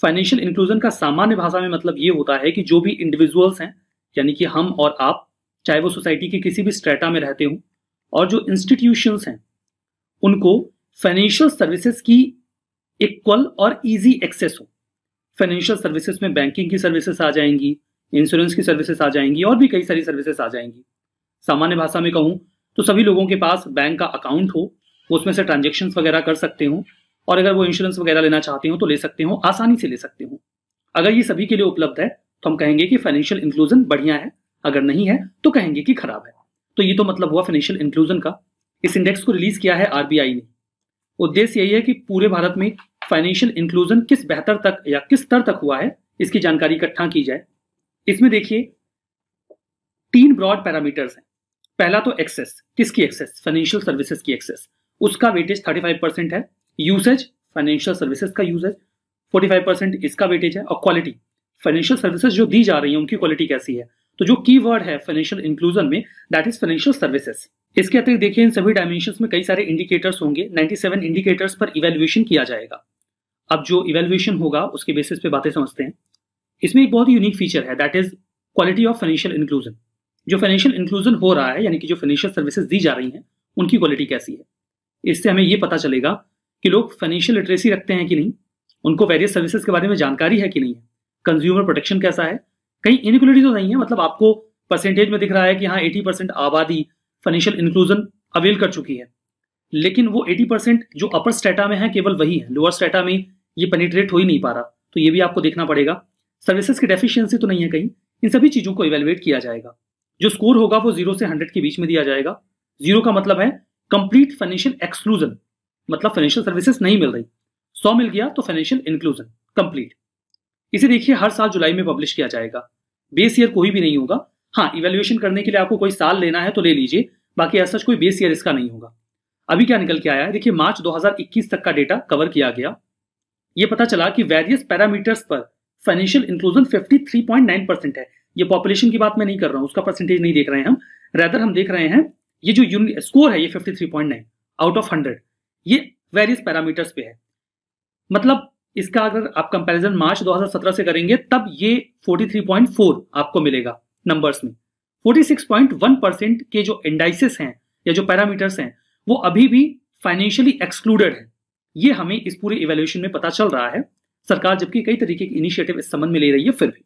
फाइनेंशियल इंक्लूजन का सामान्य भाषा में मतलब ये होता है कि जो भी इंडिविजुअल्स हैं यानी कि हम और आप चाहे वो सोसाइटी के किसी भी स्ट्रेटा में रहते हों और जो इंस्टीट्यूशंस हैं उनको फाइनेंशियल सर्विसेज की इक्वल और इजी एक्सेस हो फाइनेंशियल सर्विसेज में बैंकिंग की सर्विसेज आ जाएंगी इंश्योरेंस की सर्विसेज आ जाएंगी और भी कई सारी सर्विसेज आ जाएंगी सामान्य भाषा में कहूँ तो सभी लोगों के पास बैंक का अकाउंट हो उसमें से ट्रांजेक्शन वगैरह कर सकते हो और अगर वो इंश्योरेंस वगैरह लेना चाहते हो तो ले सकते हो आसानी से ले सकते हो अगर ये सभी के लिए उपलब्ध है तो हम कहेंगे कि फाइनेंशियल इंक्लूजन बढ़िया है अगर नहीं है तो कहेंगे कि खराब है तो ये तो मतलब हुआ फाइनेंशियल इंक्लूजन का इस इंडेक्स को रिलीज किया है आरबीआई ने उद्देश्य यही है कि पूरे भारत में फाइनेंशियल इंक्लूजन किस बेहतर तक या किस स्तर तक हुआ है इसकी जानकारी इकट्ठा की जाए इसमें देखिए तीन ब्रॉड पैरामीटर्स हैं पहला तो एक्सेस किसकी एक्सेस फाइनेंशियल सर्विसेज की एक्सेस उसका वेटेज 35 परसेंट है यूसेज फाइनेंशियल सर्विसेज का यूसेज 45 परसेंट इसका वेटेज है और क्वालिटी फाइनेंशियल सर्विसेज जो दी जा रही है उनकी क्वालिटी कैसी है तो जो की वर्ड है फाइनेंशियल इंक्लूजन में दैट इज फाइनेंशियल सर्विसेज इसके अतिरिक्त देखिए इन सभी डायमेंशन में कई सारे इंडिकेटर्स होंगे 97 इंडिकेटर्स पर इवेल्युएशन किया जाएगा अब जो इवेल्युएशन होगा उसके बेसिस पे बातें समझते हैं इसमें एक बहुत ही यूनिक फीचर है that is quality of financial inclusion जो फाइनेंशियल इंक्लूजन हो रहा है यानी कि जो फाइनेंशियल सर्विसेज दी जा रही हैं उनकी क्वालिटी कैसी है इससे हमें ये पता चलेगा कि लोग फाइनेंशियल लिटरेसी रखते हैं कि नहीं उनको वेरियस सर्विसेज के बारे में जानकारी है कि नहीं है कंज्यूमर प्रोटेक्शन कैसा है कहीं इनक्लूडी तो नहीं है मतलब आपको परसेंटेज में दिख रहा है कि हाँ एटी आबादी फाइनेंशियल इंक्लूजन अवेल कर चुकी है लेकिन वो एटी परसेंट जो अपर स्टेटा में है केवल वही है लोअर स्टेटा में ये पेनिट्रेट हो ही नहीं पा रहा तो ये भी आपको देखना पड़ेगा सर्विसेज की डेफिशिएंसी तो नहीं है कहीं इन सभी चीज़ों को इवेलुएट किया जाएगा जो स्कोर होगा वो जीरो से हंड्रेड के बीच में दिया जाएगा जीरो का मतलब है कंप्लीट फाइनेंशियल एक्सक्लूजन मतलब फाइनेंशियल सर्विसेज नहीं मिल रही सौ मिल गया तो फाइनेंशियल इंक्लूजन कंप्लीट इसे देखिए हर साल जुलाई में पब्लिश किया जाएगा बेस ईयर कोई भी नहीं होगा हाँ इवेल्युएशन करने के लिए आपको कोई साल लेना है तो ले लीजिए बाकी ऐसा कोई बेस ईयर इसका नहीं होगा अभी क्या निकल के आया है देखिए मार्च 2021 तक का डेटा कवर किया गया ये पता चला कि वेरियस पैरामीटर्स पर फाइनेंशियल इंक्लूजन 53.9 परसेंट है ये पॉपुलेशन की बात मैं नहीं कर रहा हूं उसका परसेंटेज नहीं देख रहे हैं हम रेदर हम देख रहे हैं ये जो स्कोर है ये 53.9 आउट ऑफ 100 ये वेरियस पैरामीटर्स पे है मतलब इसका अगर आप कंपैरिजन मार्च 2017 से करेंगे तब ये 43.4 आपको मिलेगा नंबर्स में 46.1 परसेंट के जो इंडाइसिस हैं या जो पैरामीटर्स हैं वो अभी भी फाइनेंशियली एक्सक्लूडेड है ये हमें इस पूरे इवेल्यूशन में पता चल रहा है सरकार जबकि कई तरीके के इनिशिएटिव इस संबंध में ले रही है फिर भी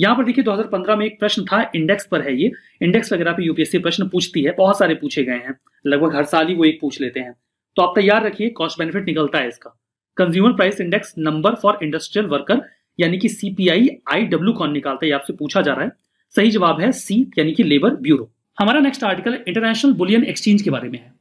यहाँ पर देखिए 2015 में एक प्रश्न था इंडेक्स पर है ये इंडेक्स वगैरह पे यूपीएससी प्रश्न पूछती है बहुत सारे पूछे गए हैं लगभग हर साल ही वो एक पूछ लेते हैं तो आप तैयार रखिए कॉस्ट बेनिफिट निकलता है इसका consumer price index number for industrial worker यानी कि सीपीआई आई डब्ल्यू कौन निकालता है आपसे पूछा जा रहा है सही जवाब है सी यानी कि लेबर ब्यूरो हमारा next article international bullion exchange के बारे में है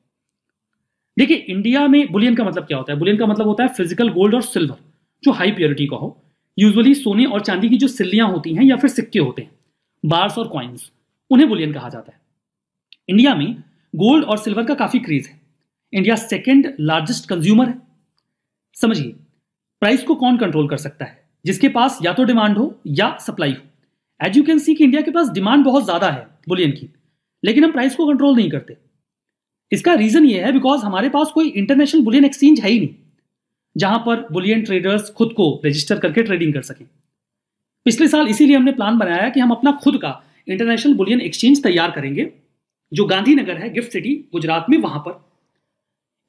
देखिए इंडिया में बुलियन का मतलब क्या होता है बुलियन का मतलब होता है फिजिकल गोल्ड और सिल्वर जो हाई प्योरिटी का हो यूजुअली सोने और चांदी की जो सिल्लियां होती हैं या फिर सिक्के होते हैं बार्स और कॉइन्स उन्हें बुलियन कहा जाता है इंडिया में गोल्ड और सिल्वर का काफी क्रेज है इंडिया सेकेंड लार्जेस्ट कंज्यूमर है समझिए प्राइस को कौन कंट्रोल कर सकता है जिसके पास या तो डिमांड हो या सप्लाई हो एज यू कैन सी कि इंडिया के पास डिमांड बहुत ज्यादा है बुलियन की लेकिन हम प्राइस को कंट्रोल नहीं करते इसका रीजन ये है बिकॉज हमारे पास कोई इंटरनेशनल बुलियन एक्सचेंज है ही नहीं जहां पर बुलियन ट्रेडर्स खुद को रजिस्टर करके ट्रेडिंग कर सकें पिछले साल इसीलिए हमने प्लान बनाया कि हम अपना खुद का इंटरनेशनल बुलियन एक्सचेंज तैयार करेंगे जो गांधीनगर है गिफ्ट सिटी गुजरात में वहां पर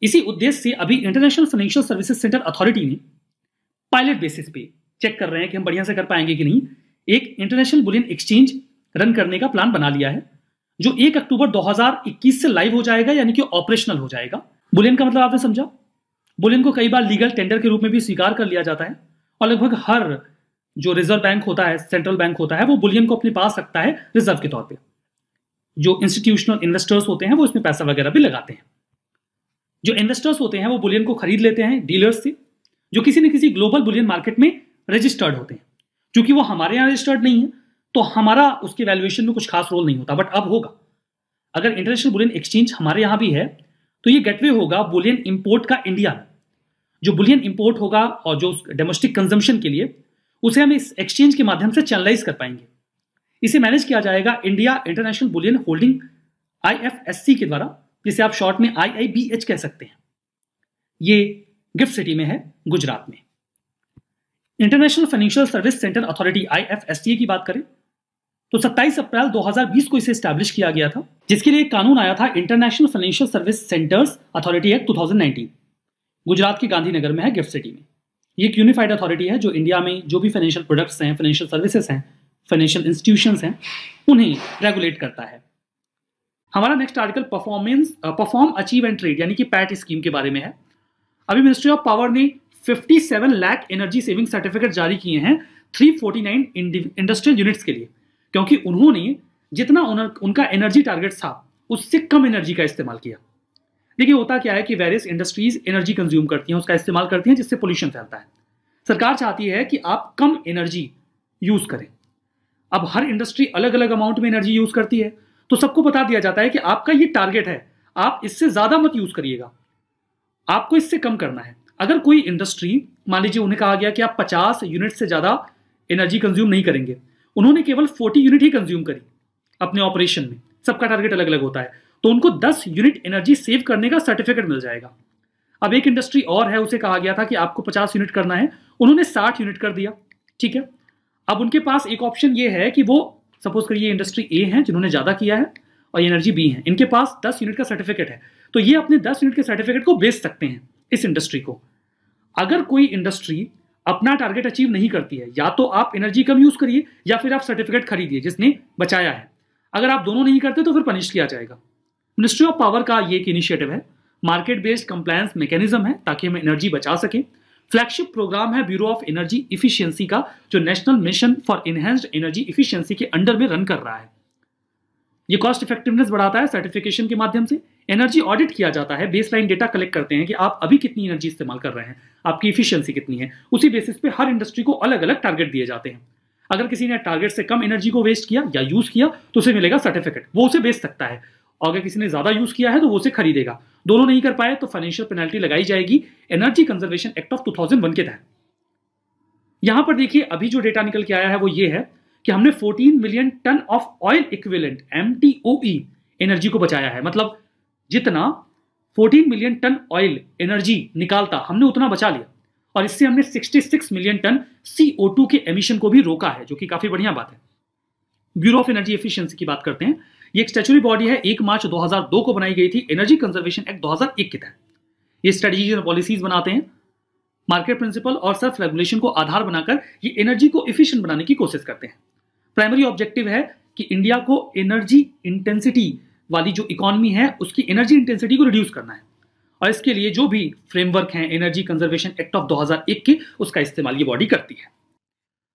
इसी उद्देश्य से अभी international financial services centre authority ने पायलट बेसिस पे चेक कर रहे हैं कि हम बढ़िया से कर पाएंगे कि नहीं एक इंटरनेशनल बुलियन एक्सचेंज रन करने का प्लान बना लिया है जो 1 अक्टूबर 2021 से लाइव हो जाएगा यानी कि ऑपरेशनल हो जाएगा बुलियन का मतलब आपने समझा बुलियन को कई बार लीगल टेंडर के रूप में भी स्वीकार कर लिया जाता है और लगभग हर जो रिजर्व बैंक होता है सेंट्रल बैंक होता है वो बुलियन को अपने पास रखता है रिजर्व के तौर पे जो इंस्टीट्यूशनल इन्वेस्टर्स होते हैं वो इसमें पैसा वगैरह भी लगाते हैं जो इन्वेस्टर्स होते हैं वो बुलियन को खरीद लेते हैं डीलर्स से जो किसी न किसी ग्लोबल बुलियन मार्केट में रजिस्टर्ड होते हैं क्योंकि वो हमारे यहाँ रजिस्टर्ड नहीं है तो हमारा उसके वैल्यूएशन में कुछ खास रोल नहीं होता बट अब होगा अगर इंटरनेशनल बुलियन एक्सचेंज हमारे यहाँ भी है तो ये गेटवे होगा बुलियन इम्पोर्ट का इंडिया में जो बुलियन इंपोर्ट होगा और जो डोमेस्टिक कंजम्पशन के लिए उसे हम इस एक्सचेंज के माध्यम से चैनलाइज कर पाएंगे इसे मैनेज किया जाएगा India international bullion holding I के द्वारा जिसे आप शॉर्ट में आई कह सकते हैं ये गिफ्ट सिटी में है गुजरात में international financial service centre authority I की बात करें तो 27 अप्रैल 2020 को इसे स्टैब्लिश किया गया था जिसके लिए कानून आया था international financial service centres authority act 2019 Gujarat के गांधीनगर में है गिफ्ट सिटी में ये एक यूनिफाइड अथॉरिटी है जो इंडिया में जो भी फाइनेंशियल प्रोडक्ट्स हैं फाइनेंशियल सर्विसेज हैं फाइनेंशियल इंस्टीट्यूशन हैं उन्हें रेगुलेट करता है हमारा next article performance perform achieve and trade यानी कि पैट स्कीम के बारे में है अभी मिनिस्ट्री ऑफ पावर ने 57 लाख एनर्जी सेविंग सर्टिफिकेट जारी किए हैं 349 इंडस्ट्रियल यूनिट्स के लिए क्योंकि उन्होंने जितना उनका एनर्जी टारगेट था उससे कम एनर्जी का इस्तेमाल किया देखिए होता क्या है कि वेरियस इंडस्ट्रीज एनर्जी कंज्यूम करती हैं उसका इस्तेमाल करती हैं जिससे पोल्यूशन फैलता है सरकार चाहती है कि आप कम एनर्जी यूज करें अब हर इंडस्ट्री अलग अलग अमाउंट में एनर्जी यूज करती है तो सबको बता दिया जाता है कि आपका ये टारगेट है आप इससे ज्यादा मत यूज करिएगा आपको इससे कम करना है अगर कोई इंडस्ट्री मान लीजिए उन्हें कहा गया कि आप 50 यूनिट से ज्यादा एनर्जी कंज्यूम नहीं करेंगे उन्होंने केवल 40 यूनिट ही कंज्यूम करी अपने ऑपरेशन में सबका टारगेट अलग अलग होता है तो उनको 10 यूनिट एनर्जी सेव करने का सर्टिफिकेट मिल जाएगा अब एक इंडस्ट्री और है उसे कहा गया था कि आपको 50 यूनिट करना है उन्होंने 60 यूनिट कर दिया ठीक है अब उनके पास एक ऑप्शन ये है कि वो सपोज करिए इंडस्ट्री ए है जिन्होंने ज़्यादा किया है और एनर्जी बी है इनके पास दस यूनिट का सर्टिफिकेट है तो ये अपने दस यूनिट के सर्टिफिकेट को बेच सकते हैं इस इंडस्ट्री को अगर कोई इंडस्ट्री अपना टारगेट अचीव नहीं करती है या तो आप एनर्जी कम यूज करिए या फिर आप सर्टिफिकेट खरीदिए जिसने बचाया है अगर आप दोनों नहीं करते तो फिर पनिश किया जाएगा मिनिस्ट्री ऑफ पावर का ये एक इनिशिएटिव है मार्केट बेस्ड कंप्लायंस मैकेनिज्म है ताकि हम एनर्जी बचा सकें फ्लैगशिप प्रोग्राम है ब्यूरो ऑफ एनर्जी इफिशियंसी का जो national mission for enhanced energy efficiency के अंडर में रन कर रहा है ये कॉस्ट इफेक्टिवनेस बढ़ाता है सर्टिफिकेशन के माध्यम से एनर्जी ऑडिट किया जाता है बेसलाइन डेटा कलेक्ट करते हैं कि आप अभी कितनी एनर्जी इस्तेमाल कर रहे हैं आपकी इफिशियंसी कितनी है उसी बेसिस पे हर इंडस्ट्री को अलग अलग टारगेट दिए जाते हैं अगर किसी ने टारगेट से कम एनर्जी को वेस्ट किया या यूज किया तो उसे मिलेगा सर्टिफिकेट वो उसे बेच सकता है और अगर किसी ने ज़्यादा यूज़ किया है तो वो उसे खरीदेगा दोनों नहीं कर पाए तो फाइनेंशियल पेनल्टी लगाई जाएगी एनर्जी कंजर्वेशन एक्ट ऑफ 2001 के तहत यहां पर देखिए अभी जो डेटा निकल के आया है वो ये है कि हमने 14 million ton of oil equivalent M energy को बचाया है मतलब जितना 14 मिलियन टन ऑयल एनर्जी निकालता हमने उतना बचा लिया और इससे हमने 66 मिलियन टन CO2 के एमिशन को भी रोका है जो कि काफी बढ़िया बात है ब्यूरो ऑफ एनर्जी एफिशिएंसी की बात करते हैं ये एक स्टेचुरी बॉडी है एक मार्च 2002 को बनाई गई थी एनर्जी कंजर्वेशन एक्ट 2001 के तहत ये स्ट्रेटजीज और पॉलिसीज बनाते हैं मार्केट प्रिंसिपल और सेल्फ रेगुलेशन को आधार बनाकर ये एनर्जी को इफिशियंट बनाने की कोशिश करते हैं प्राइमरी ऑब्जेक्टिव है कि इंडिया को एनर्जी इंटेंसिटी वाली जो इकोनॉमी है उसकी एनर्जी इंटेंसिटी को रिड्यूस करना है और इसके लिए जो भी फ्रेमवर्क है एनर्जी कंजर्वेशन एक्ट ऑफ 2001 के उसका इस्तेमाल ये बॉडी करती है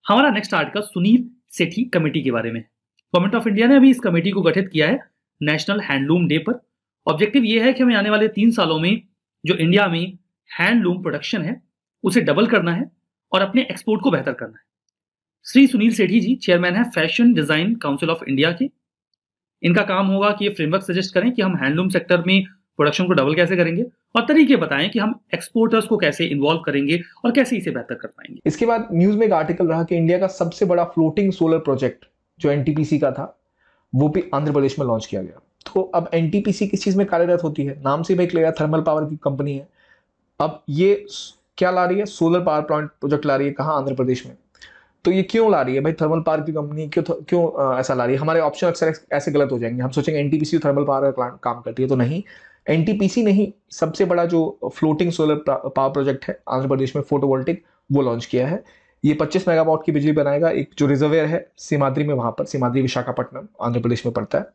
हमारा next article Sunil Sethi committee के बारे में गवर्नमेंट ऑफ इंडिया ने अभी इस कमेटी को गठित किया है नेशनल हैंडलूम डे पर ऑब्जेक्टिव ये है कि हमें आने वाले तीन सालों में जो इंडिया में हैंडलूम प्रोडक्शन है उसे डबल करना है और अपने एक्सपोर्ट को बेहतर करना है श्री सुनील सेठी जी चेयरमैन है fashion design council of India के इनका काम होगा कि ये फ्रेमवर्क सजेस्ट करें कि हम हैंडलूम सेक्टर में प्रोडक्शन को डबल कैसे करेंगे और तरीके बताएं कि हम एक्सपोर्टर्स को कैसे इन्वॉल्व करेंगे और कैसे इसे बेहतर कर पाएंगे इसके बाद न्यूज
में एक आर्टिकल रहा कि इंडिया का सबसे बड़ा फ्लोटिंग सोलर प्रोजेक्ट जो एन का था वो भी आंध्र प्रदेश में लॉन्च किया गया तो अब एन किस चीज़ में कार्यरत होती है नाम से भाई क्लियर थर्मल पावर की कंपनी है अब ये क्या ला रही है सोलर पावर प्लांट प्रोजेक्ट ला रही है कहाँ आंध्र प्रदेश में तो ये क्यों ला रही है भाई थर्मल पावर की कंपनी क्यों क्यों ऐसा ला रही है हमारे ऑप्शन अक्सर ऐसे गलत हो जाएंगे हम सोचेंगे एन थर्मल पावर का काम करती है तो नहीं एन नहीं सबसे बड़ा जो फ्लोटिंग सोलर पावर प्रोजेक्ट है आंध्र प्रदेश में फोटोवोल्टिक वो लॉन्च किया है ये 25 मेगावाट की बिजली बनाएगा एक जो रिजर्वेयर है सीमाद्री में वहां पर सीमाद्री विशाखापट्टनम आंध्र प्रदेश में पड़ता है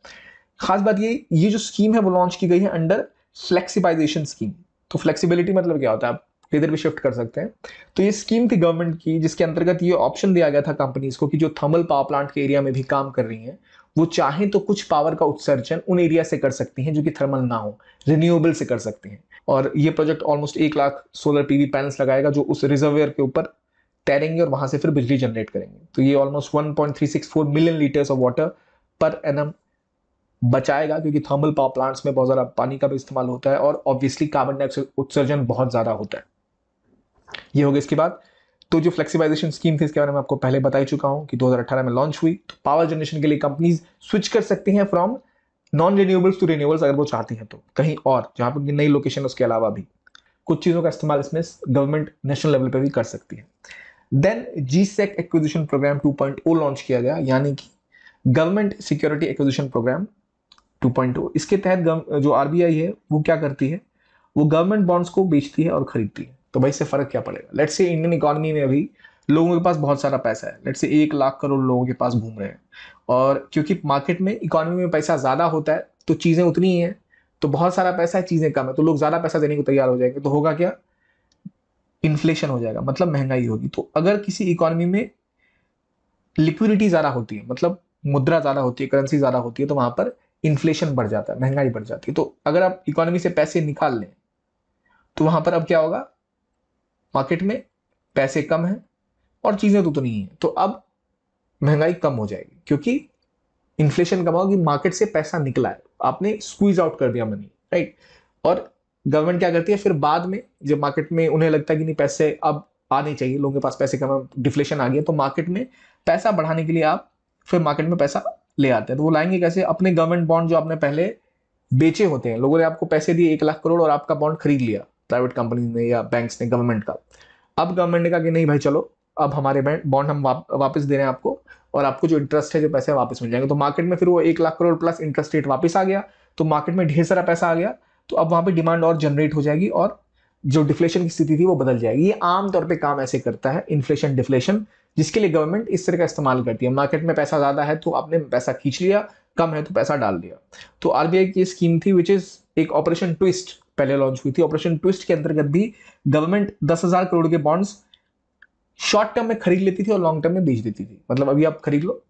खास बात ये ये जो स्कीम है वो लॉन्च की गई है अंडर फ्लेक्सीबाइजेशन स्कीम तो फ्लेक्सीबिलिटी मतलब क्या होता है आप इधर भी शिफ्ट कर सकते हैं तो ये स्कीम थी गवर्नमेंट की जिसके अंतर्गत ये ऑप्शन दिया गया था कंपनीज को कि जो थर्मल पावर प्लांट के एरिया में भी काम कर रही हैं वो चाहें तो कुछ पावर का उत्सर्जन उन एरिया से कर सकती हैं जो कि थर्मल ना हो रिन्यूएबल से कर सकती हैं और ये प्रोजेक्ट ऑलमोस्ट एक लाख सोलर पीवी पैनल्स लगाएगा जो उस रिजर्वेयर के ऊपर तैरेंगे और वहां से फिर बिजली जनरेट करेंगे तो ये almost 1.364 million liters of water per annum बचाएगा क्योंकि थर्मल पावर प्लांट्स में बहुत ज़्यादा पानी का भी इस्तेमाल होता है और ऑब्वियसली कार्बन डाइऑक्साइड उत्सर्जन बहुत ज़्यादा होता है ये हो गया इसके बाद तो जो फ्लेक्सीबाइजेशन स्कीम थी इसके बारे में आपको पहले बता ही चुका हूँ कि 2018 में लॉन्च हुई तो पावर जनरेशन के लिए कंपनीज स्विच कर सकती हैं from non renewables to renewables अगर वो चाहती हैं तो कहीं और जहाँ पर नई लोकेशन उसके अलावा भी कुछ चीज़ों का इस्तेमाल इसमें गवर्नमेंट नेशनल लेवल पर भी कर सकती है then G sec acquisition programme 2.0 launch किया गया यानी कि गवर्नमेंट सिक्योरिटी एक्विजिशन प्रोग्राम 2.0 इसके तहत जो आरबीआई है वो क्या करती है वो गवर्नमेंट बॉन्ड्स को बेचती है और खरीदती है तो भाई इससे फर्क क्या पड़ेगा लेट्स से इंडियन इकोनॉमी में अभी लोगों के पास बहुत सारा पैसा है लेट्स से एक लाख करोड़ लोगों के पास घूम रहे हैं और क्योंकि मार्केट में इकोनॉमी में पैसा ज़्यादा होता है तो चीज़ें उतनी ही है तो बहुत सारा पैसा है चीज़ें कम है तो लोग ज़्यादा पैसा देने को तैयार हो जाएंगे तो होगा क्या इन्फ्लेशन हो जाएगा मतलब महंगाई होगी तो अगर किसी इकोनॉमी में लिक्विडिटी ज़्यादा होती है मतलब मुद्रा ज़्यादा होती है करेंसी ज़्यादा होती है तो वहां पर इन्फ्लेशन बढ़ जाता है महंगाई बढ़ जाती है तो अगर आप इकोनॉमी से पैसे निकाल लें तो वहां पर अब क्या होगा मार्केट में पैसे कम हैं और चीज़ें तो, तो नहीं हैं तो अब महंगाई कम हो जाएगी क्योंकि इन्फ्लेशन कम होगी मार्केट से पैसा निकला है आपने स्क्वीज आउट कर दिया मनी राइट और गवर्नमेंट क्या करती है फिर बाद में जब मार्केट में उन्हें लगता है कि नहीं पैसे अब आने चाहिए लोगों के पास पैसे कम डिफ्लेशन आ गया तो मार्केट में पैसा बढ़ाने के लिए आप फिर मार्केट में पैसा ले आते हैं तो वो लाएंगे कैसे अपने गवर्नमेंट बॉन्ड जो आपने पहले बेचे होते हैं लोगों ने आपको पैसे दिए एक लाख करोड़ और आपका बॉन्ड खरीद लिया प्राइवेट कंपनी ने या बैंक ने गवर्नमेंट का अब गवर्नमेंट ने कहा कि नहीं भाई चलो अब हमारे बॉन्ड हम वापस दे रहे हैं आपको और आपको जो इंटरेस्ट है जो पैसे वापस मिल जाएंगे तो मार्केट में फिर वो एक lakh crore plus interest rate वापस आ गया तो मार्केट में ढेर सारा पैसा आ गया तो अब वहां पर डिमांड और जनरेट हो जाएगी और जो डिफ्लेशन की स्थिति थी वो बदल जाएगी ये आमतौर पर काम ऐसे करता है इन्फ्लेशन डिफ्लेशन जिसके लिए गवर्नमेंट इस तरह का इस्तेमाल करती है मार्केट में पैसा ज़्यादा है तो आपने पैसा खींच लिया कम है तो पैसा डाल दिया तो आरबीआई की स्कीम थी विच इज़ एक ऑपरेशन ट्विस्ट पहले लॉन्च हुई थी ऑपरेशन ट्विस्ट के अंतर्गत भी गवर्नमेंट दस हजार करोड़ के बॉन्ड्स शॉर्ट टर्म में खरीद लेती थी और लॉन्ग टर्म में बेच देती थी मतलब अभी आप खरीद लो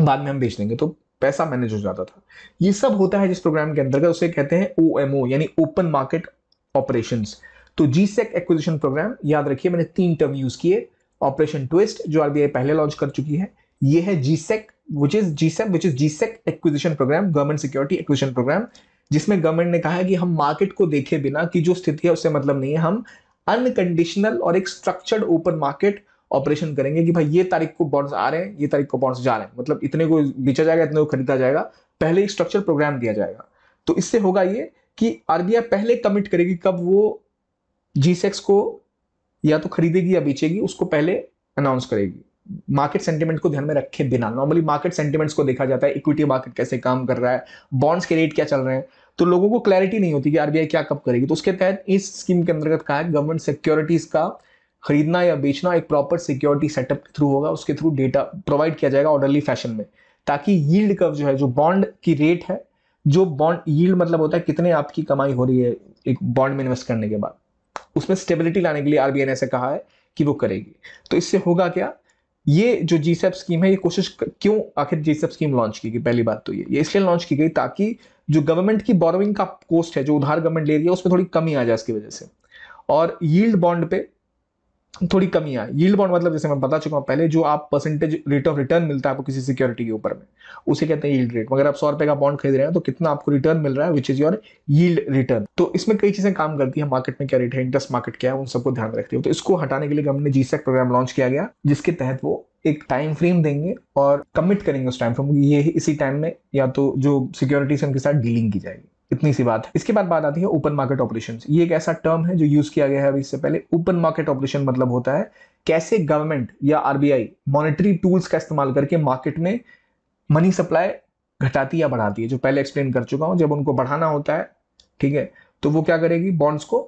बाद में हम बेच देंगे तो पैसा मैनेज हो जाता था ये सब होता है जिस प्रोग्राम के अंतर्गत उसे कहते हैं ओ यानी ओपन मार्केट ऑपरेशन तो जी सेक एक्विजिशन प्रोग्राम याद रखिए मैंने तीन टर्म यूज किए ऑपरेशन ट्विस्ट जो आरबीआई पहले लॉन्च कर चुकी है ये है G sec which is G sec which is G sec acquisition programme government security acquisition programme जिसमें गवर्नमेंट ने कहा है कि हम मार्केट को देखे बिना कि जो स्थिति है उससे मतलब नहीं है हम अनकंडीशनल और एक स्ट्रक्चर्ड ओपन मार्केट ऑपरेशन करेंगे कि भाई ये तारीख को बॉन्ड्स आ रहे हैं ये तारीख को बॉन्ड्स जा रहे हैं मतलब इतने को बेचा जाएगा इतने को खरीदा जाएगा पहले एक स्ट्रक्चर प्रोग्राम दिया जाएगा तो इससे होगा ये कि आरबीआई पहले कमिट करेगी कब वो जी को या तो खरीदेगी या बेचेगी उसको पहले अनाउंस करेगी मार्केट सेंटीमेंट को ध्यान में रखे बिना नॉर्मली मार्केट सेंटीमेंट्स को देखा जाता है इक्विटी मार्केट कैसे काम कर रहा है बॉन्ड्स के रेट क्या चल रहे हैं तो लोगों को क्लैरिटी नहीं होती कि आरबीआई क्या कब करेगी तो उसके तहत इस स्कीम के अंतर्गत कहा है गवर्नमेंट सिक्योरिटीज का खरीदना या बेचना एक प्रॉपर सिक्योरिटी सेटअप के थ्रू होगा उसके थ्रू डेटा प्रोवाइड किया जाएगा ऑर्डरली फैशन में ताकि यील्ड कर्व जो है जो बॉन्ड की रेट है जो बॉन्ड यील्ड मतलब होता है कितने आपकी कमाई हो रही है एक बॉन्ड में इन्वेस्ट करने के बाद उसमें स्टेबिलिटी लाने के लिए आरबीआई ने ऐसे कहा है कि वो करेगी तो इससे होगा क्या ये जो जी सेप स्कीम है ये कोशिश क्यों आखिर जी सेप स्कीम लॉन्च की गई पहली बात तो ये ये इसलिए लॉन्च की गई ताकि जो गवर्नमेंट की बोरोइंग का कोस्ट है जो उधार गवर्नमेंट ले रही है उसमें थोड़ी कमी आ जाए इसकी वजह से और यील्ड बॉन्ड पे थोड़ी कमी आए यील्ड बॉन्ड मतलब जैसे मैं बता चुका हूँ पहले जो आप परसेंटेज रेट ऑफ रिटर्न मिलता है आपको किसी सिक्योरिटी के ऊपर में उसे कहते हैं यील्ड रेट मगर आप सौ रुपए का बॉन्ड खरीद रहे हैं तो कितना आपको रिटर्न मिल रहा है which is your yield return तो इसमें कई चीजें काम करती है मार्केट में क्या रेट है इंटरेस्ट मार्केट क्या है उन सबको ध्यान रखती है तो इसको हटाने के लिए हमने जी प्रोग्राम लॉन्च किया गया जिसके तहत वो एक टाइम फ्रेम देंगे और कमिट करेंगे उस टाइम फ्रेम ये इसी टाइम में या तो जो सिक्योरिटीज उनके साथ डीलिंग की जाएगी इतनी सी बात इसके बाद बात आती है ओपन मार्केट ऑपरेशन ये एक ऐसा टर्म है जो यूज किया गया है अभी इससे पहले ओपन मार्केट ऑपरेशन मतलब होता है कैसे गवर्नमेंट या आरबीआई मॉनिटरी टूल्स का इस्तेमाल करके मार्केट में मनी सप्लाई घटाती या बढ़ाती है जो पहले एक्सप्लेन कर चुका हूं जब उनको बढ़ाना होता है ठीक है तो वो क्या करेगी बॉन्ड्स को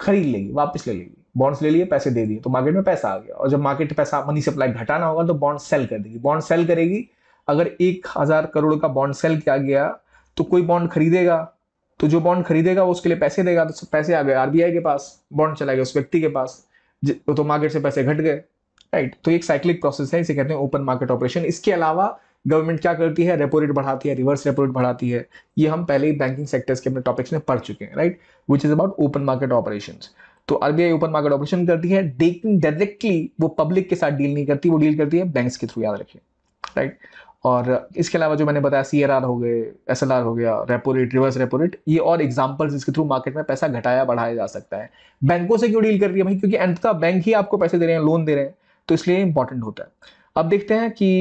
खरीद लेगी वापस ले लेगी बॉन्ड्स ले लिए पैसे दे दिए तो मार्केट में पैसा आ गया और जब मार्केट पैसा मनी सप्लाई घटाना होगा तो बॉन्ड सेल कर देगी बॉन्ड सेल करेगी अगर एक हजार करोड़ का बॉन्ड सेल किया गया तो कोई बॉन्ड खरीदेगा तो जो बॉन्ड खरीदेगा वो उसके लिए पैसे देगा तो पैसे आ गए आरबीआई के पास बॉन्ड चला गया उस व्यक्ति के पास तो मार्केट से पैसे घट गए राइट तो एक साइक्लिक प्रोसेस है इसे कहते हैं ओपन मार्केट ऑपरेशन इसके अलावा गवर्नमेंट क्या करती है रेपो रेट बढ़ाती है रिवर्स रेपो रेट बढ़ाती है ये हम पहले ही बैंकिंग सेक्टर्स के अपने टॉपिक्स में पढ़ चुके हैं right which is about open market operation तो आरबीआई ओपन मार्केट ऑपरेशन करती है डायरेक्टली वो पब्लिक के साथ डील नहीं करती वो डील करती है बैंक के थ्रू याद रखिए राइट और इसके अलावा जो मैंने बताया सी हो गए एस हो गया repo rate reverse repo rate ये और एग्जाम्पल्स जिसके थ्रू मार्केट में पैसा घटाया बढ़ाया जा सकता है बैंकों से क्यों डील कर रही है भाई क्योंकि अंततः बैंक ही आपको पैसे दे रहे हैं लोन दे रहे हैं तो इसलिए इंपॉर्टेंट होता है अब देखते हैं कि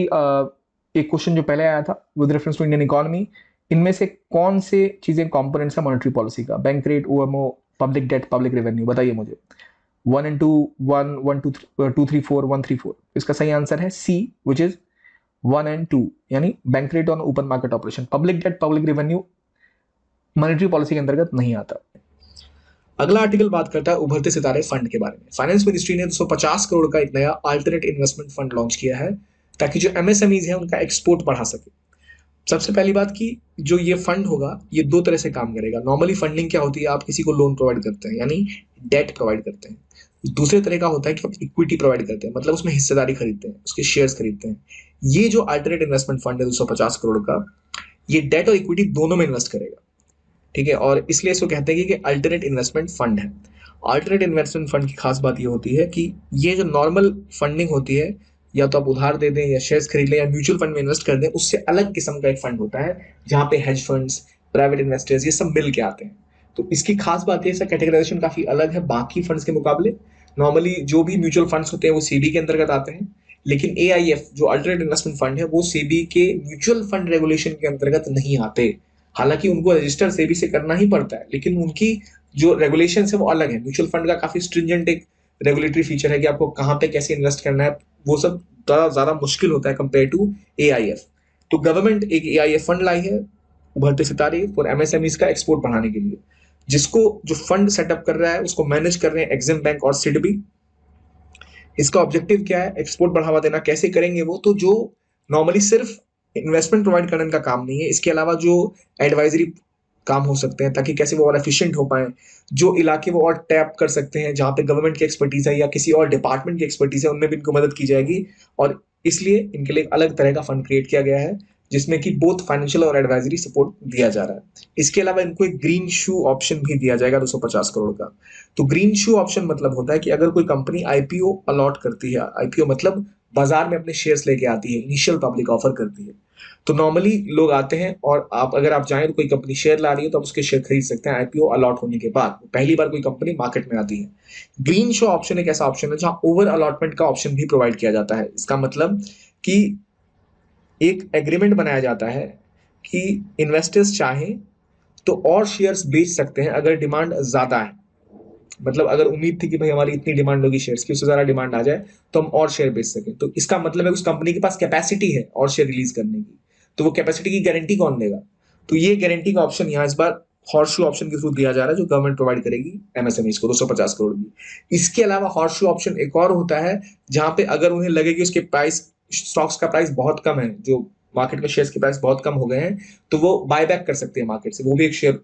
एक क्वेश्चन जो पहले आया था with reference to Indian economy इनमें से कौन से चीज़ें कॉम्पोनेंट्स है मॉनिटरी पॉलिसी का बैंक रेट ओ पब्लिक डेट पब्लिक रेवेन्यू बताइए मुझे one and two one one two two three four one three four इसका सही आंसर है C which is one and two यानी bank rate on open market operation public debt public revenue monetary policy के अंतर्गत नहीं आता अगला article बात करता है उभरते सितारे फंड के बारे में फाइनेंस मिनिस्ट्री ने 250 करोड़ का एक नया अल्टरनेट इन्वेस्टमेंट फंड लॉन्च किया है ताकि जो एमएसएमईज हैं उनका एक्सपोर्ट बढ़ा सके सबसे पहली बात कि जो ये फंड होगा ये दो तरह से काम करेगा नॉर्मली फंडिंग क्या होती है आप किसी को लोन प्रोवाइड करते हैं यानी डेट प्रोवाइड करते हैं दूसरे तरह का होता है कि आप इक्विटी प्रोवाइड करते हैं मतलब उसमें हिस्सेदारी खरीदते हैं उसके शेयर्स खरीदते हैं ये जो अल्टरनेट इन्वेस्टमेंट फंड है दो करोड़ का ये डेट और इक्विटी दोनों में इन्वेस्ट करेगा ठीक है और इसलिए इसको कहते हैं कि अल्टरनेट इन्वेस्टमेंट फंड है अल्टरनेट इन्वेस्टमेंट फंड की खास बात ये होती है कि ये जो नॉर्मल फंडिंग होती है या तो आप उधार दे दें या शेयर्स खरीद लें या म्यूचुअल फंड में इन्वेस्ट कर दें उससे अलग किस्म का एक फंड होता है जहाँ पे हेज फंड्स प्राइवेट इन्वेस्टर्स ये सब मिल के आते हैं तो इसकी खास बात यह इसका कैटेगराइजेशन काफ़ी अलग है बाकी फंड्स के मुकाबले नॉर्मली जो भी म्यूचुअल फंड्स होते हैं वो सी के अंतर्गत आते हैं लेकिन ए आई एफ जो अल्टरनेट इन्वेस्टमेंट फंड है वो सेबी के म्यूचुअल फंड रेगुलेशन के अंतर्गत नहीं आते हालांकि उनको रजिस्टर सेबी से करना ही पड़ता है लेकिन उनकी जो रेगुलेशन है वो अलग है म्यूचुअल फंड का काफी स्ट्रिंजेंट एक रेगुलेटरी फीचर है कि आपको कहाँ पे कैसे इन्वेस्ट करना है वो सब ज्यादा मुश्किल होता है कंपेयर टू ए तो गवर्नमेंट एक ए फंड लाई है उभरते सितारे फॉर ईस का एक्सपोर्ट बढ़ाने के लिए जिसको जो फंड सेटअप कर रहा है उसको मैनेज कर रहे हैं एग्जिम बैंक और सिडबी इसका ऑब्जेक्टिव क्या है एक्सपोर्ट बढ़ावा देना कैसे करेंगे वो तो जो नॉर्मली सिर्फ इन्वेस्टमेंट प्रोवाइड करने का काम नहीं है इसके अलावा जो एडवाइजरी काम हो सकते हैं ताकि कैसे वो और एफिशिएंट हो पाए जो इलाके वो और टैप कर सकते हैं जहाँ पे गवर्नमेंट की एक्सपर्टीज है या किसी और डिपार्टमेंट की एक्सपर्टीज है उनमें भी इनको मदद की जाएगी और इसलिए इनके लिए अलग तरह का फंड क्रिएट किया गया है जिसमें कि बोथ फाइनेंशियल और एडवाइजरी सपोर्ट दिया जा रहा है इसके अलावा इनको एक ग्रीन शू ऑप्शन भी दिया जाएगा 250 करोड़ का तो ग्रीन शू ऑप्शन मतलब होता है कि अगर कोई कंपनी आईपीओ अलॉट करती है आईपीओ मतलब बाजार में अपने शेयर्स लेके आती है इनिशियल पब्लिक ऑफर करती है तो नॉर्मली लोग आते हैं और आप अगर आप जाएं तो कोई कंपनी शेयर ला रही है तो आप उसके शेयर खरीद सकते हैं आईपीओ अलॉट होने के बाद पहली बार कोई कंपनी मार्केट में आती है ग्रीन शो ऑप्शन एक ऐसा ऑप्शन है जहां ओवर अलॉटमेंट का ऑप्शन भी प्रोवाइड किया जाता है इसका मतलब कि एक एग्रीमेंट बनाया जाता है कि इन्वेस्टर्स चाहें तो और शेयर्स बेच सकते हैं अगर डिमांड ज़्यादा है मतलब अगर उम्मीद थी कि भाई हमारी इतनी डिमांड होगी शेयर्स की उससे ज़्यादा डिमांड आ जाए तो हम और शेयर बेच सकें तो इसका मतलब है उस कंपनी के पास कैपेसिटी है और शेयर रिलीज करने की तो वो कैपेसिटी की गारंटी कौन देगा तो ये गारंटी का ऑप्शन यहाँ इस बार हॉर्शू ऑप्शन के थ्रू दिया जा रहा है जो गवर्नमेंट प्रोवाइड करेगी एमएसएमई को दो करोड़ की इसके अलावा हॉर्शू ऑप्शन एक और होता है जहां पे अगर उन्हें लगे कि उसके प्राइस स्टॉक्स का प्राइस बहुत कम है जो मार्केट में शेयर्स के प्राइस बहुत कम हो गए हैं तो वो बाय बैक कर सकते हैं मार्केट से वो भी एक share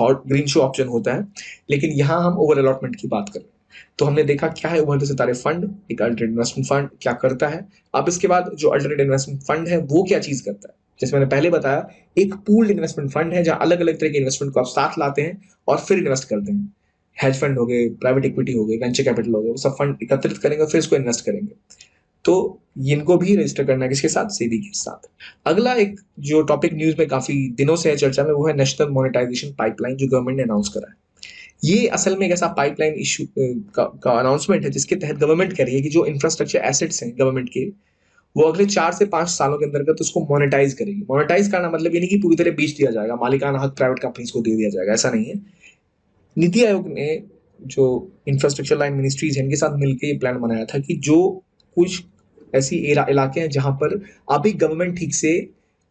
hot greenshoe option होता है लेकिन यहाँ हम ओवर अलॉटमेंट की बात कर रहे हैं तो हमने देखा क्या है उभरते सितारे फंड एक अल्टरनेट इन्वेस्टमेंट फंड क्या करता है अब इसके बाद जो अल्टरनेट इन्वेस्टमेंट फंड है वो क्या चीज करता है जैसे मैंने पहले बताया एक पूल्ड इन्वेस्टमेंट फंड है जहां अलग अलग तरह के इन्वेस्टमेंट को आप साथ लाते हैं और फिर इन्वेस्ट करते हैं हेज फंड हो गए प्राइवेट इक्विटी हो गए वेंचर कैपिटल हो गए वो सब फंड एकत्रित करेंगे फिर इसको इन्वेस्ट करेंगे तो इनको भी रजिस्टर करना है किसके साथ सीबी के साथ अगला एक जो टॉपिक न्यूज में काफी दिनों से है चर्चा में वो है नेशनल मोनिटाइजेशन पाइपलाइन जो गवर्नमेंट ने अनाउंस करा है ये असल में एक ऐसा पाइपलाइन इशू का अनाउंसमेंट है जिसके तहत गवर्नमेंट कह रही है कि जो इंफ्रास्ट्रक्चर एसेट्स हैं गवर्नमेंट के वो अगले चार से पांच सालों के अंतर्गत तो उसको मोनेटाइज करेगी मोनेटाइज करना मतलब ये नहीं कि पूरी तरह बेच दिया जाएगा मालिकाना हक प्राइवेट कंपनीज को दे दिया जाएगा ऐसा नहीं है नीति आयोग ने जो इंफ्रास्ट्रक्चर लाइन मिनिस्ट्रीज है इनके साथ मिलकर ये प्लान बनाया था कि जो कुछ ऐसी इलाके हैं जहाँ पर अभी गवर्नमेंट ठीक से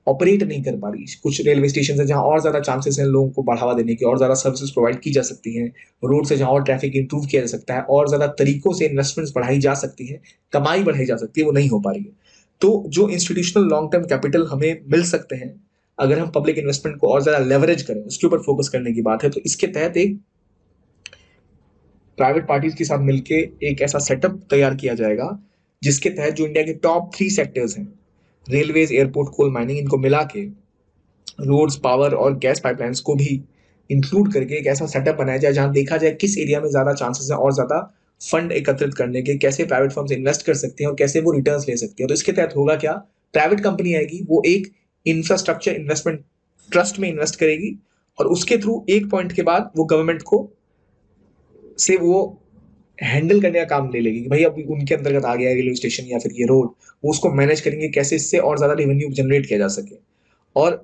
ऑपरेट नहीं कर पा रही कुछ रेलवे स्टेशन है जहाँ और ज़्यादा चांसेस हैं लोगों को बढ़ावा देने की और ज़्यादा सर्विसेज प्रोवाइड की जा सकती हैं रोड से जहाँ और ट्रैफिक इंप्रूव किया जा सकता है और ज़्यादा तरीकों से इन्वेस्टमेंट्स बढ़ाई जा सकती है कमाई बढ़ाई जा सकती है वो नहीं हो पा रही है तो जो इंस्टीट्यूशनल लॉन्ग टर्म कैपिटल हमें मिल सकते हैं अगर हम पब्लिक इन्वेस्टमेंट को और ज़्यादा लेवरेज करें उसके ऊपर फोकस करने की बात है तो इसके तहत एक प्राइवेट पार्टीज के साथ मिलकर एक ऐसा सेटअप तैयार किया जाएगा जिसके तहत जो इंडिया के टॉप थ्री सेक्टर्स हैं रेलवेज एयरपोर्ट कोल माइनिंग इनको मिला के रोड्स पावर और गैस पाइपलाइंस को भी इंक्लूड करके एक ऐसा सेटअप बनाया जाए जहाँ देखा जाए किस एरिया में ज़्यादा चांसेस हैं और ज़्यादा फंड एकत्रित करने के कैसे प्राइवेट फर्म्स इन्वेस्ट कर सकते हैं और कैसे वो रिटर्न ले सकते हैं तो इसके तहत होगा क्या प्राइवेट कंपनी आएगी वो एक इंफ्रास्ट्रक्चर इन्वेस्टमेंट ट्रस्ट में इन्वेस्ट करेगी और उसके थ्रू एक पॉइंट के बाद वो गवर्नमेंट को से वो हैंडल करने का काम ले लेगी कि भाई अब उनके अंतर्गत आ गया रेलवे स्टेशन या फिर ये रोड वो उसको मैनेज करेंगे कैसे इससे और ज़्यादा रेवेन्यू जनरेट किया जा सके और